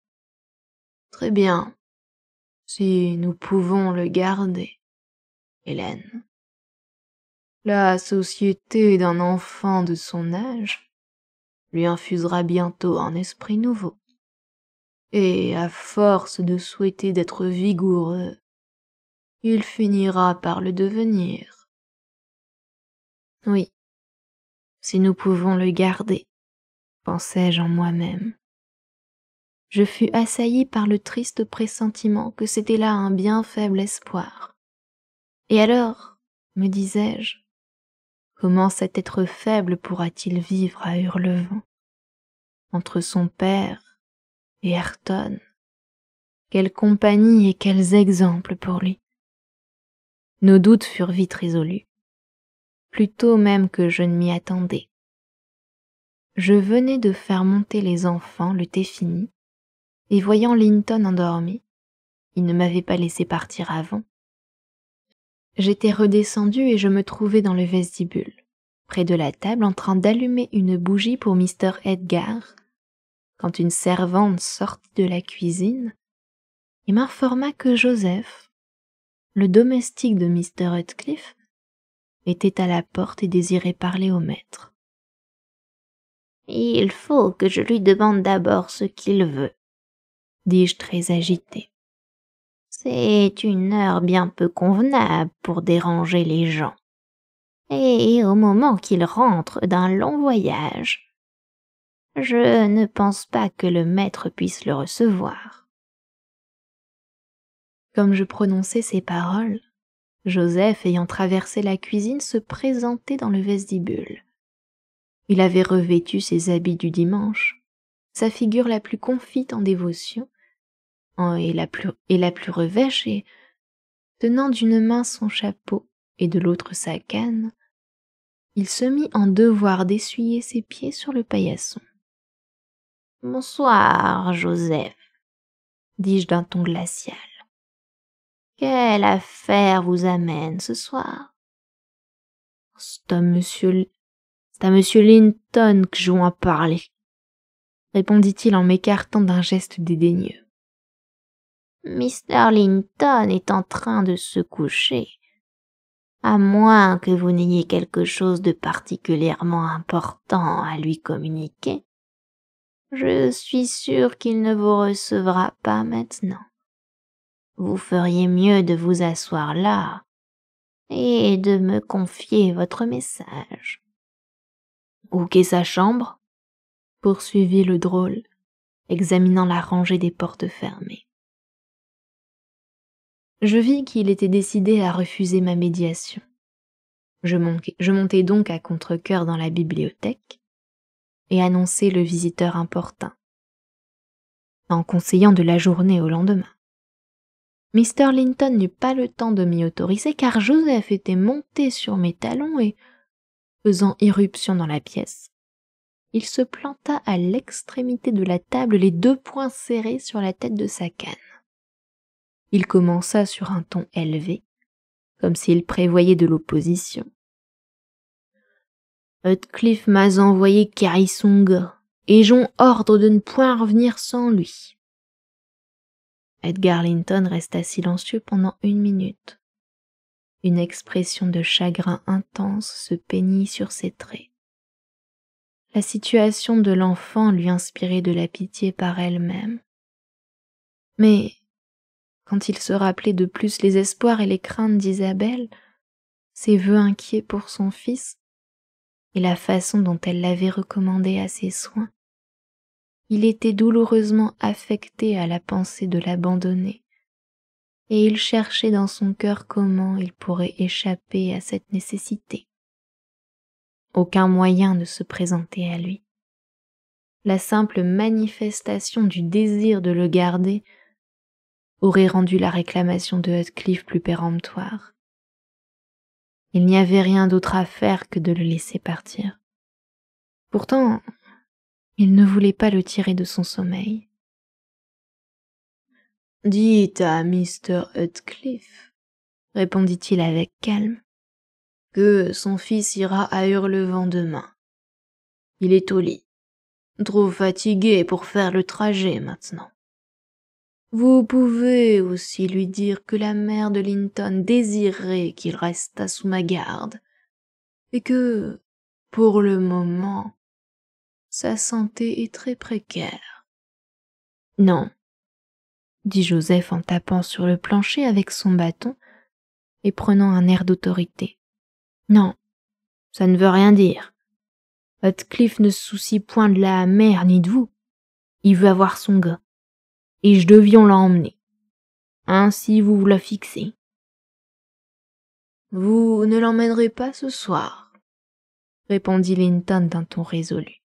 [SPEAKER 1] Très bien, si nous pouvons le garder, Hélène. La société d'un enfant de son âge lui infusera bientôt un esprit nouveau, et à force de souhaiter d'être vigoureux, il finira par le devenir. Oui, si nous pouvons le garder, pensai-je en moi-même. Je fus assailli par le triste pressentiment que c'était là un bien faible espoir. Et alors, me disais-je, comment cet être faible pourra-t-il vivre à Hurlevent Entre son père et Ayrton Quelle compagnie et quels exemples pour lui Nos doutes furent vite résolus, plus tôt même que je ne m'y attendais. Je venais de faire monter les enfants, le thé fini, et voyant Linton endormi, il ne m'avait pas laissé partir avant. J'étais redescendue et je me trouvais dans le vestibule, près de la table en train d'allumer une bougie pour Mr. Edgar, quand une servante sortit de la cuisine et m'informa que Joseph, le domestique de Mr. Hutcliffe, était à la porte et désirait parler au maître il faut que je lui demande d'abord ce qu'il veut, dis-je très agité. C'est une heure bien peu convenable pour déranger les gens. Et au moment qu'il rentre d'un long voyage, je ne pense pas que le maître puisse le recevoir. Comme je prononçais ces paroles, Joseph, ayant traversé la cuisine, se présentait dans le vestibule. Il avait revêtu ses habits du dimanche, sa figure la plus confite en dévotion, et la plus, et revêche, et tenant d'une main son chapeau et de l'autre sa canne, il se mit en devoir d'essuyer ses pieds sur le paillasson. Bonsoir, Joseph, dis-je d'un ton glacial. Quelle affaire vous amène ce soir C'est monsieur c'est à monsieur Linton que je en parler, répondit-il en m'écartant d'un geste dédaigneux. Mr. Linton est en train de se coucher, à moins que vous n'ayez quelque chose de particulièrement important à lui communiquer. Je suis sûr qu'il ne vous recevra pas maintenant. Vous feriez mieux de vous asseoir là et de me confier votre message. Où qu'est sa chambre poursuivit le drôle, examinant la rangée des portes fermées. Je vis qu'il était décidé à refuser ma médiation. Je, montai donc à contre dans la bibliothèque et annonçai le visiteur importun, en conseillant de la journée au lendemain. Mr. Linton n'eut pas le temps de m'y autoriser car Joseph était monté sur mes talons et faisant irruption dans la pièce. Il se planta à l'extrémité de la table, les deux poings serrés sur la tête de sa canne. Il commença sur un ton élevé, comme s'il prévoyait de l'opposition. Hutcliffe m'a envoyé Carissong, et j'en ordre de ne point revenir sans lui. Edgar Linton resta silencieux pendant une minute. Une expression de chagrin intense se peignit sur ses traits. La situation de l'enfant lui inspirait de la pitié par elle-même. Mais quand il se rappelait de plus les espoirs et les craintes d'Isabelle, ses vœux inquiets pour son fils, et la façon dont elle l'avait recommandé à ses soins, il était douloureusement affecté à la pensée de l'abandonner et il cherchait dans son cœur comment il pourrait échapper à cette nécessité. Aucun moyen de se présenter à lui. La simple manifestation du désir de le garder aurait rendu la réclamation de Heathcliff plus péremptoire. Il n'y avait rien d'autre à faire que de le laisser partir. Pourtant, il ne voulait pas le tirer de son sommeil. Dites à Mr. Heathcliff, répondit-il avec calme, que son fils ira à Hurlevent demain. Il est au lit, trop fatigué pour faire le trajet maintenant. Vous pouvez aussi lui dire que la mère de Linton désirait qu'il restât sous ma garde, et que, pour le moment, sa santé est très précaire. Non, dit Joseph en tapant sur le plancher avec son bâton et prenant un air d'autorité. Non, ça ne veut rien dire. Hotcliffe ne se soucie point de la mère ni de vous. Il veut avoir son gars. Et je devions l'emmener. Ainsi vous vous la fixez. Vous ne l'emmènerez pas ce soir, répondit Linton d'un ton résolu.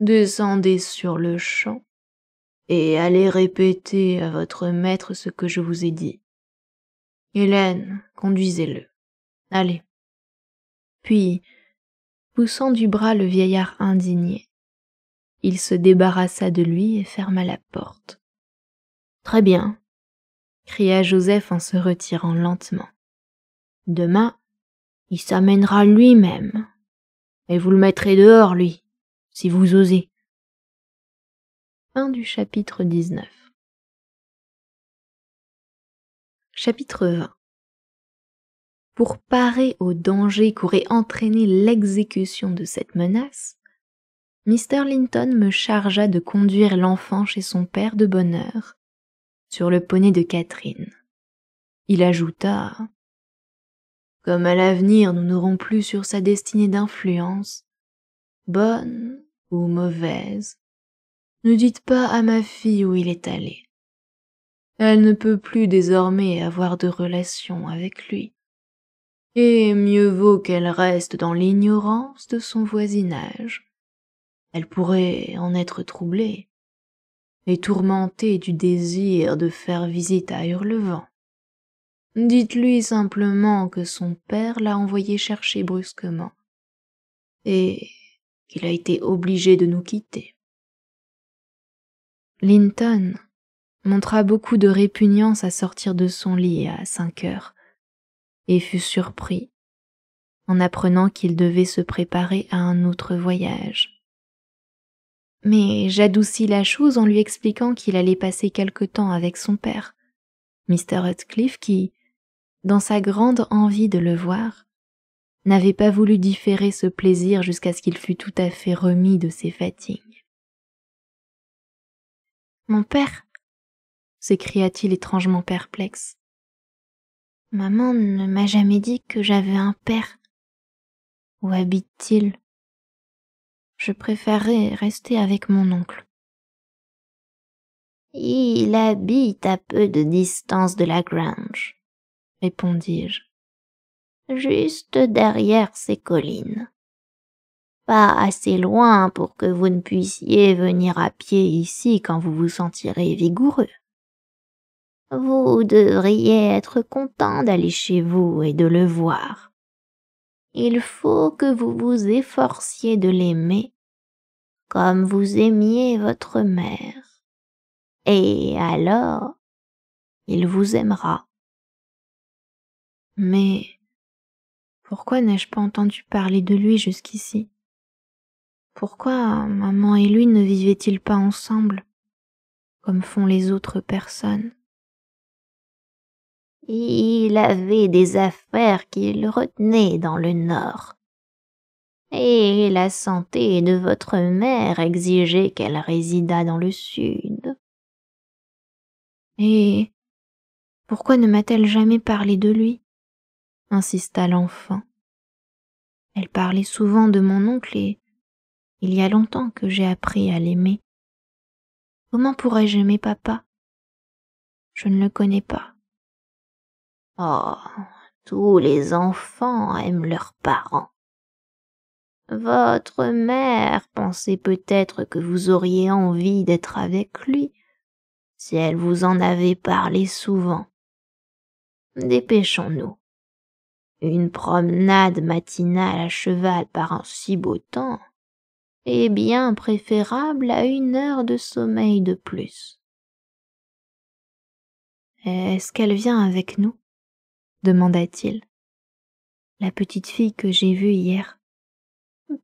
[SPEAKER 1] Descendez sur le champ et allez répéter à votre maître ce que je vous ai dit. Hélène, conduisez-le. Allez. Puis, poussant du bras le vieillard indigné, il se débarrassa de lui et ferma la porte. Très bien, cria Joseph en se retirant lentement. Demain, il s'amènera lui-même, et vous le mettrez dehors, lui, si vous osez. Fin du chapitre 19. Chapitre 20. Pour parer au danger qu'aurait entraîné l'exécution de cette menace, Mr. Linton me chargea de conduire l'enfant chez son père de bonne heure, sur le poney de Catherine. Il ajouta Comme à l'avenir nous n'aurons plus sur sa destinée d'influence, bonne ou mauvaise, ne dites pas à ma fille où il est allé. Elle ne peut plus désormais avoir de relation avec lui. Et mieux vaut qu'elle reste dans l'ignorance de son voisinage. Elle pourrait en être troublée et tourmentée du désir de faire visite à Hurlevent. Dites-lui simplement que son père l'a envoyé chercher brusquement et qu'il a été obligé de nous quitter. Linton montra beaucoup de répugnance à sortir de son lit à cinq heures, et fut surpris en apprenant qu'il devait se préparer à un autre voyage. Mais j'adoucis la chose en lui expliquant qu'il allait passer quelque temps avec son père, Mr. Hutcliffe, qui, dans sa grande envie de le voir, n'avait pas voulu différer ce plaisir jusqu'à ce qu'il fût tout à fait remis de ses fatigues. Mon père s'écria-t-il étrangement perplexe. Maman ne m'a jamais dit que j'avais un père. Où habite-t-il Je préférerais rester avec mon oncle. Il habite à peu de distance de la grange, répondis-je, juste derrière ces collines pas assez loin pour que vous ne puissiez venir à pied ici quand vous vous sentirez vigoureux. Vous devriez être content d'aller chez vous et de le voir. Il faut que vous vous efforciez de l'aimer comme vous aimiez votre mère. Et alors, il vous aimera. Mais pourquoi n'ai-je pas entendu parler de lui jusqu'ici pourquoi maman et lui ne vivaient-ils pas ensemble, comme font les autres personnes Il avait des affaires qu'il retenait dans le Nord. Et la santé de votre mère exigeait qu'elle résidât dans le Sud. Et pourquoi ne m'a-t-elle jamais parlé de lui insista l'enfant. Elle parlait souvent de mon oncle et il y a longtemps que j'ai appris à l'aimer. Comment pourrais-je aimer papa Je ne le connais pas. Oh, tous les enfants aiment leurs parents. Votre mère pensait peut-être que vous auriez envie d'être avec lui si elle vous en avait parlé souvent. Dépêchons-nous. Une promenade matinale à cheval par un si beau temps est bien préférable à une heure de sommeil de plus. Est-ce qu'elle vient avec nous demanda-t-il. La petite fille que j'ai vue hier.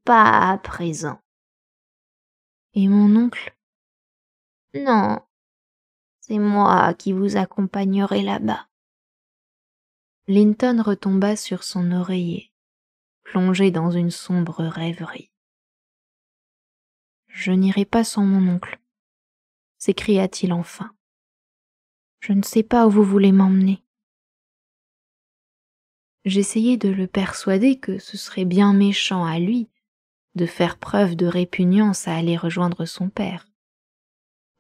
[SPEAKER 1] Pas à présent. Et mon oncle Non, c'est moi qui vous accompagnerai là-bas. Linton retomba sur son oreiller, plongé dans une sombre rêverie. Je n'irai pas sans mon oncle, s'écria-t-il enfin. Je ne sais pas où vous voulez m'emmener. J'essayai de le persuader que ce serait bien méchant à lui de faire preuve de répugnance à aller rejoindre son père.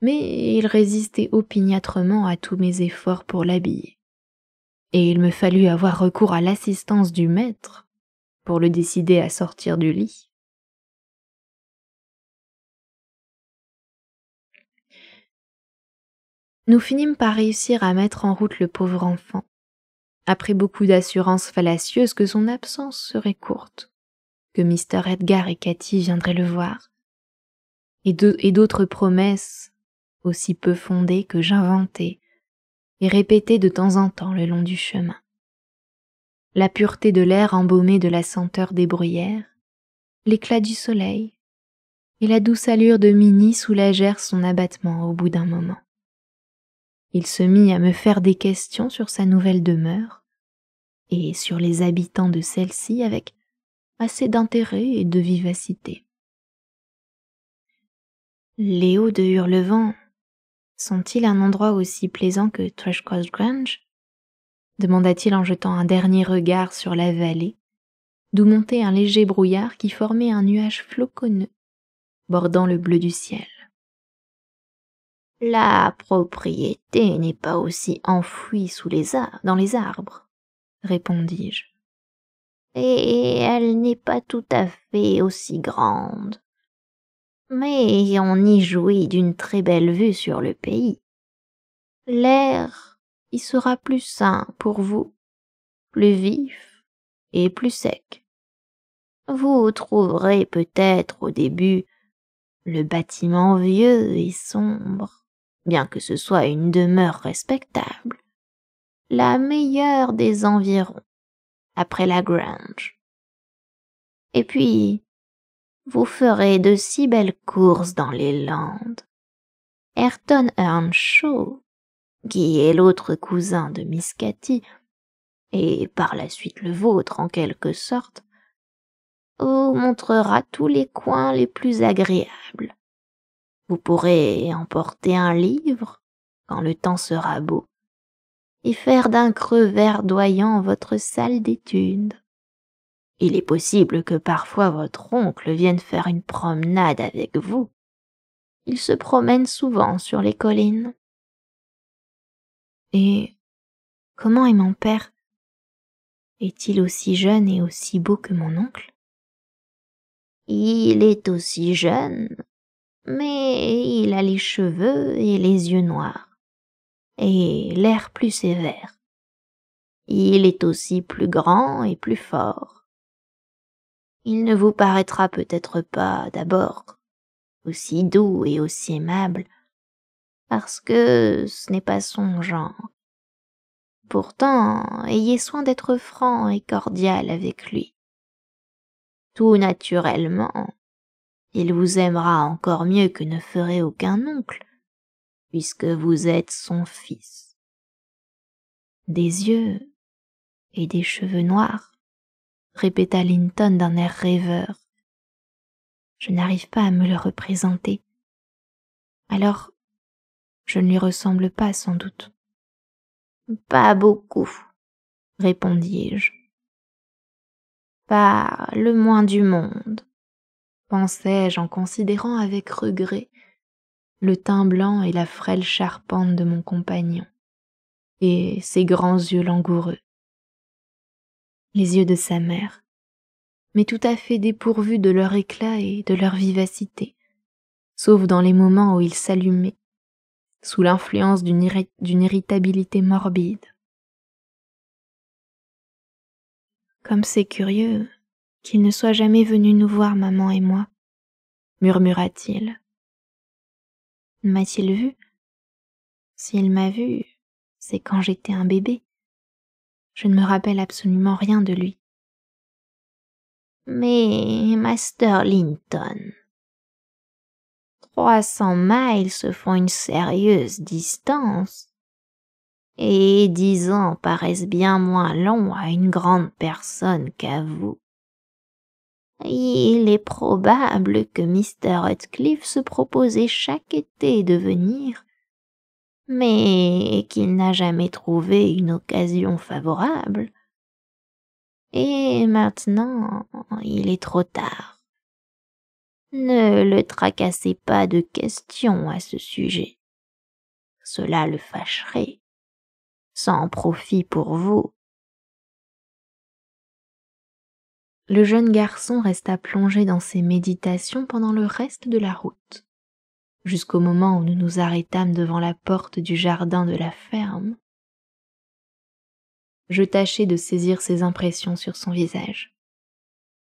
[SPEAKER 1] Mais il résistait opiniâtrement à tous mes efforts pour l'habiller. Et il me fallut avoir recours à l'assistance du maître pour le décider à sortir du lit. nous finîmes par réussir à mettre en route le pauvre enfant, après beaucoup d'assurances fallacieuses que son absence serait courte, que Mr. Edgar et Cathy viendraient le voir, et d'autres promesses aussi peu fondées que j'inventais et répétées de temps en temps le long du chemin. La pureté de l'air embaumé de la senteur des bruyères, l'éclat du soleil, et la douce allure de Minnie soulagèrent son abattement au bout d'un moment il se mit à me faire des questions sur sa nouvelle demeure et sur les habitants de celle-ci avec assez d'intérêt et de vivacité. Les hauts de Hurlevent sont-ils un endroit aussi plaisant que Trashcross Grange demanda-t-il en jetant un dernier regard sur la vallée, d'où montait un léger brouillard qui formait un nuage floconneux bordant le bleu du ciel. La propriété n'est pas aussi enfouie sous les arbres, dans les arbres, répondis-je. Et elle n'est pas tout à fait aussi grande. Mais on y jouit d'une très belle vue sur le pays. L'air y sera plus sain pour vous, plus vif et plus sec. Vous trouverez peut-être au début le bâtiment vieux et sombre bien que ce soit une demeure respectable. La meilleure des environs, après la grange. Et puis, vous ferez de si belles courses dans les landes. Ayrton Earnshaw, qui est l'autre cousin de Miss Cathy, et par la suite le vôtre en quelque sorte, vous montrera tous les coins les plus agréables vous pourrez emporter un livre quand le temps sera beau et faire d'un creux verdoyant votre salle d'étude. Il est possible que parfois votre oncle vienne faire une promenade avec vous. Il se promène souvent sur les collines. Et comment est mon père Est-il aussi jeune et aussi beau que mon oncle Il est aussi jeune mais il a les cheveux et les yeux noirs, et l'air plus sévère. Il est aussi plus grand et plus fort. Il ne vous paraîtra peut-être pas d'abord aussi doux et aussi aimable, parce que ce n'est pas son genre. Pourtant, ayez soin d'être franc et cordial avec lui. Tout naturellement, il vous aimera encore mieux que ne ferait aucun oncle, puisque vous êtes son fils. Des yeux et des cheveux noirs, répéta Linton d'un air rêveur. Je n'arrive pas à me le représenter. Alors, je ne lui ressemble pas sans doute. Pas beaucoup, répondis-je. Pas le moins du monde pensai-je en considérant avec regret le teint blanc et la frêle charpente de mon compagnon, et ses grands yeux langoureux. Les yeux de sa mère, mais tout à fait dépourvus de leur éclat et de leur vivacité, sauf dans les moments où ils s'allumaient, sous l'influence d'une irritabilité morbide. Comme c'est curieux, qu'il ne soit jamais venu nous voir, maman et moi, murmura-t-il. M'a-t-il vu S'il m'a vu, c'est quand j'étais un bébé. Je ne me rappelle absolument rien de lui. Mais, Master Linton, trois cents miles se font une sérieuse distance. Et dix ans paraissent bien moins longs à une grande personne qu'à vous. Il est probable que Mr. Redcliffe se proposait chaque été de venir, mais qu'il n'a jamais trouvé une occasion favorable. Et maintenant, il est trop tard. Ne le tracassez pas de questions à ce sujet. Cela le fâcherait, sans profit pour vous. le jeune garçon resta plongé dans ses méditations pendant le reste de la route, jusqu'au moment où nous nous arrêtâmes devant la porte du jardin de la ferme. Je tâchai de saisir ses impressions sur son visage.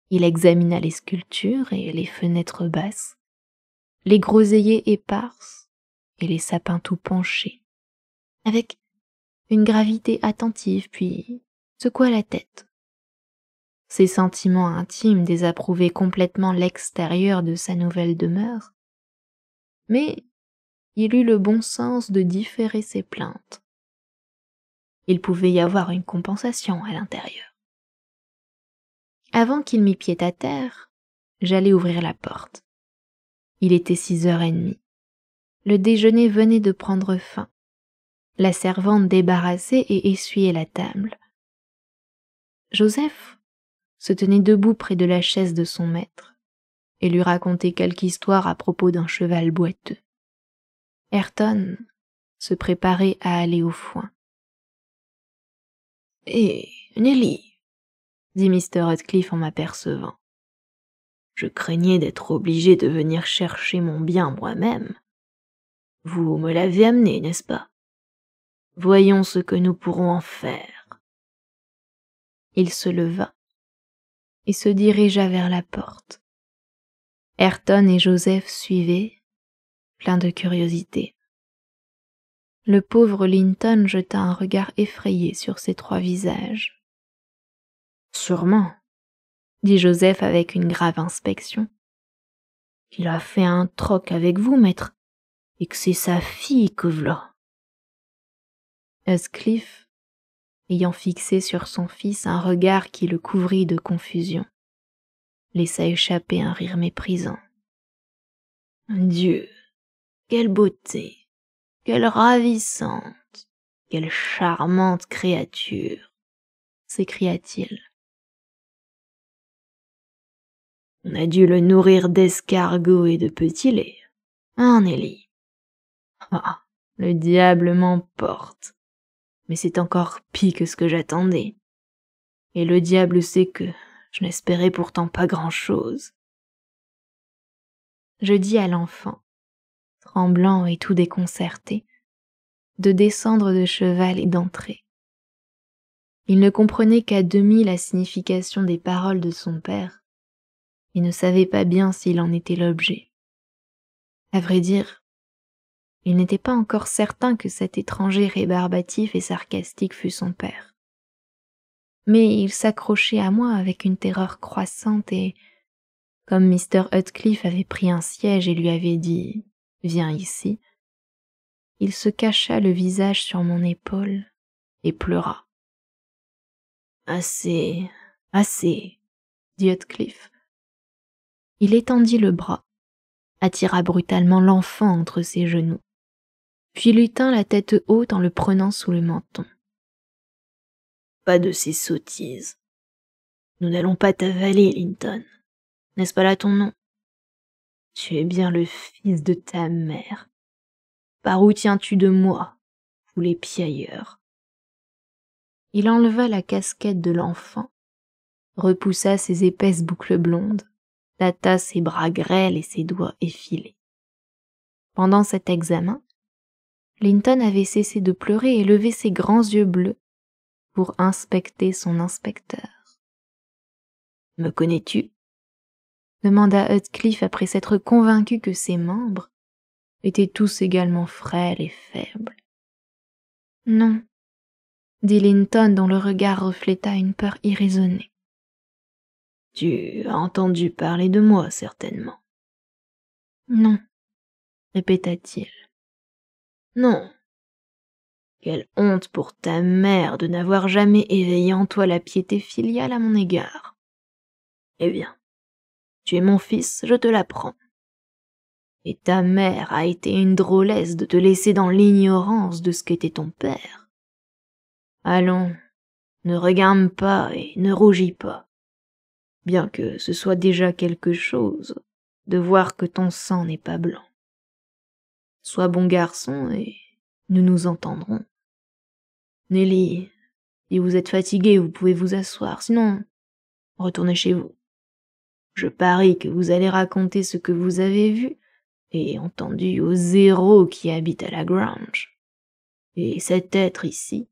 [SPEAKER 1] Il examina les sculptures et les fenêtres basses, les groseilliers éparses et les sapins tout penchés, avec une gravité attentive, puis secoua la tête ses sentiments intimes désapprouvaient complètement l'extérieur de sa nouvelle demeure. Mais il eut le bon sens de différer ses plaintes. Il pouvait y avoir une compensation à l'intérieur. Avant qu'il mît pied à terre, j'allais ouvrir la porte. Il était six heures et demie. Le déjeuner venait de prendre fin. La servante débarrassait et essuyait la table. Joseph se tenait debout près de la chaise de son maître et lui racontait quelque histoire à propos d'un cheval boiteux. Ayrton se préparait à aller au foin. Et eh, Nelly, dit Mr. Radcliffe en m'apercevant. Je craignais d'être obligé de venir chercher mon bien moi-même. Vous me l'avez amené, n'est-ce pas Voyons ce que nous pourrons en faire. Il se leva et se dirigea vers la porte. Ayrton et Joseph suivaient, pleins de curiosité. Le pauvre Linton jeta un regard effrayé sur ces trois visages. Sûrement, dit Joseph avec une grave inspection. Il a fait un troc avec vous, maître, et que c'est sa fille que v'là ayant fixé sur son fils un regard qui le couvrit de confusion, laissa échapper un rire méprisant. Dieu, quelle beauté, quelle ravissante, quelle charmante créature, s'écria-t-il. On a dû le nourrir d'escargots et de petits laits. Un Nelly. Ah, le diable m'emporte mais c'est encore pis que ce que j'attendais. Et le diable sait que je n'espérais pourtant pas grand-chose. Je dis à l'enfant, tremblant et tout déconcerté, de descendre de cheval et d'entrer. Il ne comprenait qu'à demi la signification des paroles de son père, et ne savait pas bien s'il en était l'objet. À vrai dire, il n'était pas encore certain que cet étranger rébarbatif et sarcastique fût son père. Mais il s'accrochait à moi avec une terreur croissante et, comme Mr. Hutcliffe avait pris un siège et lui avait dit Viens ici, il se cacha le visage sur mon épaule et pleura. Assez, assez, dit Hutcliffe. Il étendit le bras, attira brutalement l'enfant entre ses genoux puis lui tint la tête haute en le prenant sous le menton. Pas de ces sottises. Nous n'allons pas t'avaler, Linton. N'est-ce pas là ton nom Tu es bien le fils de ta mère. Par où tiens-tu de moi, les ailleurs. Il enleva la casquette de l'enfant, repoussa ses épaisses boucles blondes, tâta ses bras grêles et ses doigts effilés. Pendant cet examen, Linton avait cessé de pleurer et levé ses grands yeux bleus pour inspecter son inspecteur. Me connais-tu demanda Heathcliff après s'être convaincu que ses membres étaient tous également frêles et faibles. Non, dit Linton dont le regard refléta une peur irraisonnée. Tu as entendu parler de moi, certainement. Non, répéta-t-il. Non. Quelle honte pour ta mère de n'avoir jamais éveillé en toi la piété filiale à mon égard. Eh bien, tu es mon fils, je te l'apprends. Et ta mère a été une drôlesse de te laisser dans l'ignorance de ce qu'était ton père. Allons, ne regarde pas et ne rougis pas. Bien que ce soit déjà quelque chose de voir que ton sang n'est pas blanc. Sois bon garçon et nous nous entendrons. Nelly, si vous êtes fatigué, vous pouvez vous asseoir, sinon, retournez chez vous. Je parie que vous allez raconter ce que vous avez vu et entendu aux zéro qui habitent à la grange. Et cet être ici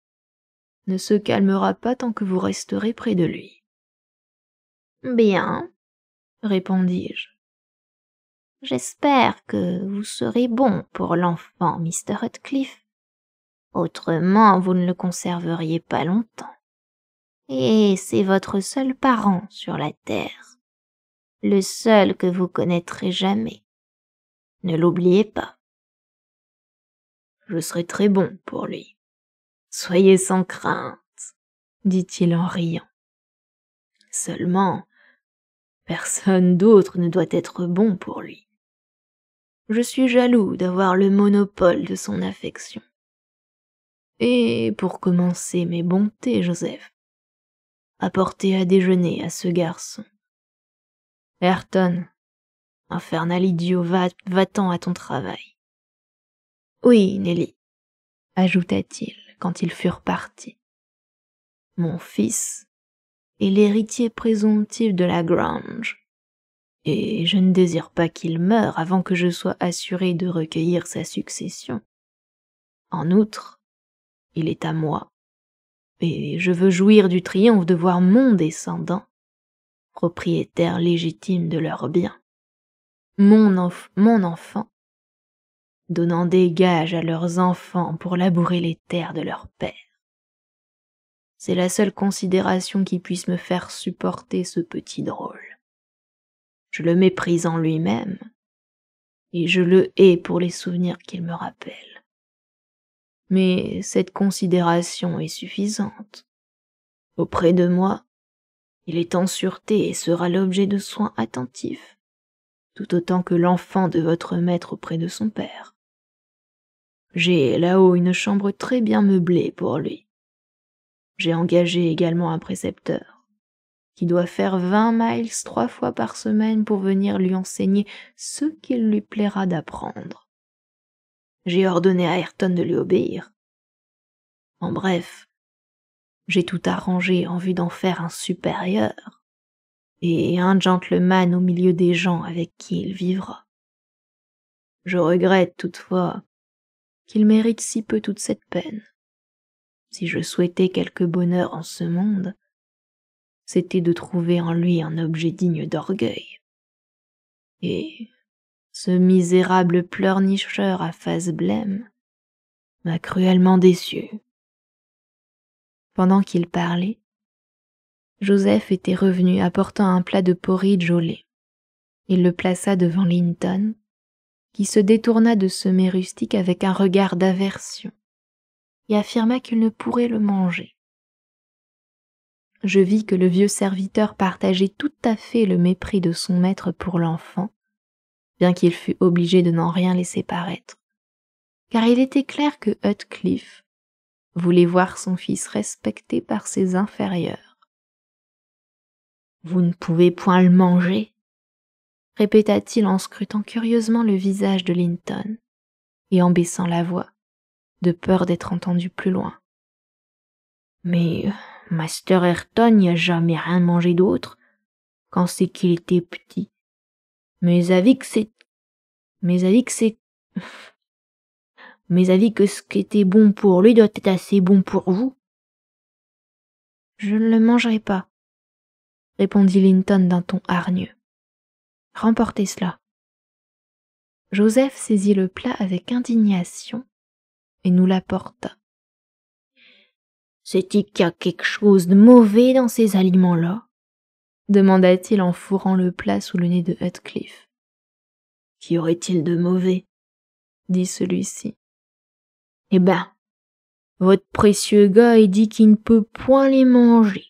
[SPEAKER 1] ne se calmera pas tant que vous resterez près de lui. Bien, répondis-je. J'espère que vous serez bon pour l'enfant, Mr. Rutcliffe. Autrement, vous ne le conserveriez pas longtemps. Et c'est votre seul parent sur la terre. Le seul que vous connaîtrez jamais. Ne l'oubliez pas. Je serai très bon pour lui. Soyez sans crainte, dit-il en riant. Seulement, personne d'autre ne doit être bon pour lui. Je suis jaloux d'avoir le monopole de son affection. Et pour commencer mes bontés, Joseph, apportez à déjeuner à ce garçon. Ayrton, infernal idiot, va-t'en à ton travail. Oui, Nelly, ajouta-t-il quand ils furent partis. Mon fils est l'héritier présomptif de la Grange et je ne désire pas qu'il meure avant que je sois assuré de recueillir sa succession. En outre, il est à moi, et je veux jouir du triomphe de voir mon descendant, propriétaire légitime de leurs biens, mon, mon enfant, donnant des gages à leurs enfants pour labourer les terres de leur père. C'est la seule considération qui puisse me faire supporter ce petit drôle je le méprise en lui-même, et je le hais pour les souvenirs qu'il me rappelle. Mais cette considération est suffisante. Auprès de moi, il est en sûreté et sera l'objet de soins attentifs, tout autant que l'enfant de votre maître auprès de son père. J'ai là-haut une chambre très bien meublée pour lui. J'ai engagé également un précepteur qui doit faire vingt miles trois fois par semaine pour venir lui enseigner ce qu'il lui plaira d'apprendre. J'ai ordonné à Ayrton de lui obéir. En bref, j'ai tout arrangé en vue d'en faire un supérieur et un gentleman au milieu des gens avec qui il vivra. Je regrette toutefois qu'il mérite si peu toute cette peine. Si je souhaitais quelque bonheur en ce monde, c'était de trouver en lui un objet digne d'orgueil. Et ce misérable pleurnicheur à face blême m'a cruellement déçu. Pendant qu'il parlait, Joseph était revenu apportant un plat de porridge au lait. Il le plaça devant Linton, qui se détourna de ce mets rustique avec un regard d'aversion et affirma qu'il ne pourrait le manger je vis que le vieux serviteur partageait tout à fait le mépris de son maître pour l'enfant, bien qu'il fût obligé de n'en rien laisser paraître. Car il était clair que Hutcliffe voulait voir son fils respecté par ses inférieurs. Vous ne pouvez point le manger, répéta-t-il en scrutant curieusement le visage de Linton et en baissant la voix, de peur d'être entendu plus loin. Mais euh, Master Ayrton n'y a jamais rien mangé d'autre. Quand c'est qu'il était petit. Mais avis que c'est. mes avis que c'est. mes avis que ce qui était bon pour lui doit être assez bon pour vous. Je ne le mangerai pas, répondit Linton d'un ton hargneux. Remportez cela. Joseph saisit le plat avec indignation et nous l'apporta. C'est qu'il y a quelque chose de mauvais dans ces aliments-là demanda-t-il en fourrant le plat sous le nez de Heathcliff. Qu'y aurait-il de mauvais dit celui-ci. Eh ben, votre précieux gars, dit qu'il ne peut point les manger.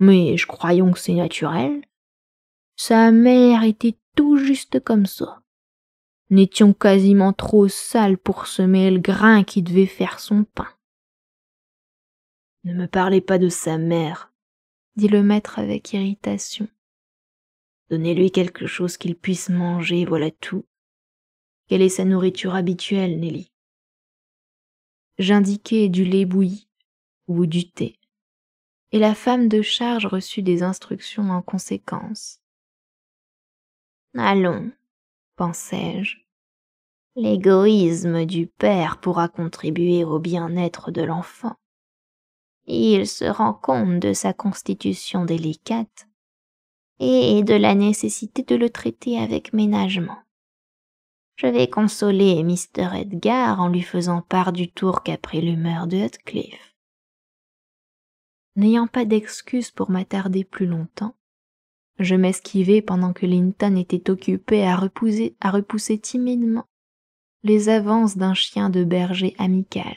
[SPEAKER 1] Mais je croyons que c'est naturel. Sa mère était tout juste comme ça. N'étions quasiment trop sales pour semer le grain qui devait faire son pain. Ne me parlez pas de sa mère, dit le maître avec irritation. Donnez-lui quelque chose qu'il puisse manger, voilà tout. Quelle est sa nourriture habituelle, Nelly J'indiquai du lait bouilli ou du thé, et la femme de charge reçut des instructions en conséquence. Allons, pensai-je. L'égoïsme du père pourra contribuer au bien-être de l'enfant il se rend compte de sa constitution délicate et de la nécessité de le traiter avec ménagement. Je vais consoler Mr. Edgar en lui faisant part du tour pris l'humeur de Heathcliff. N'ayant pas d'excuse pour m'attarder plus longtemps, je m'esquivai pendant que Linton était occupé à à repousser timidement les avances d'un chien de berger amical.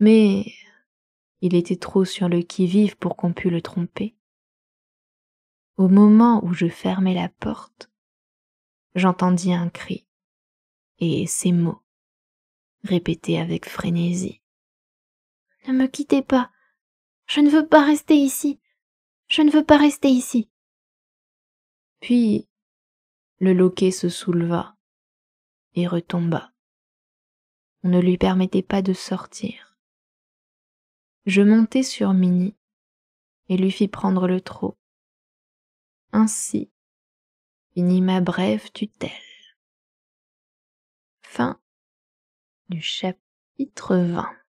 [SPEAKER 1] Mais il était trop sur le qui-vive pour qu'on pût le tromper. Au moment où je fermais la porte, j'entendis un cri et ces mots, répétés avec frénésie. Ne me quittez pas. Je ne veux pas rester ici. Je ne veux pas rester ici. Puis le loquet se souleva et retomba. On ne lui permettait pas de sortir je montai sur Minnie et lui fis prendre le trot. Ainsi finit ma brève tutelle. Fin du chapitre 20.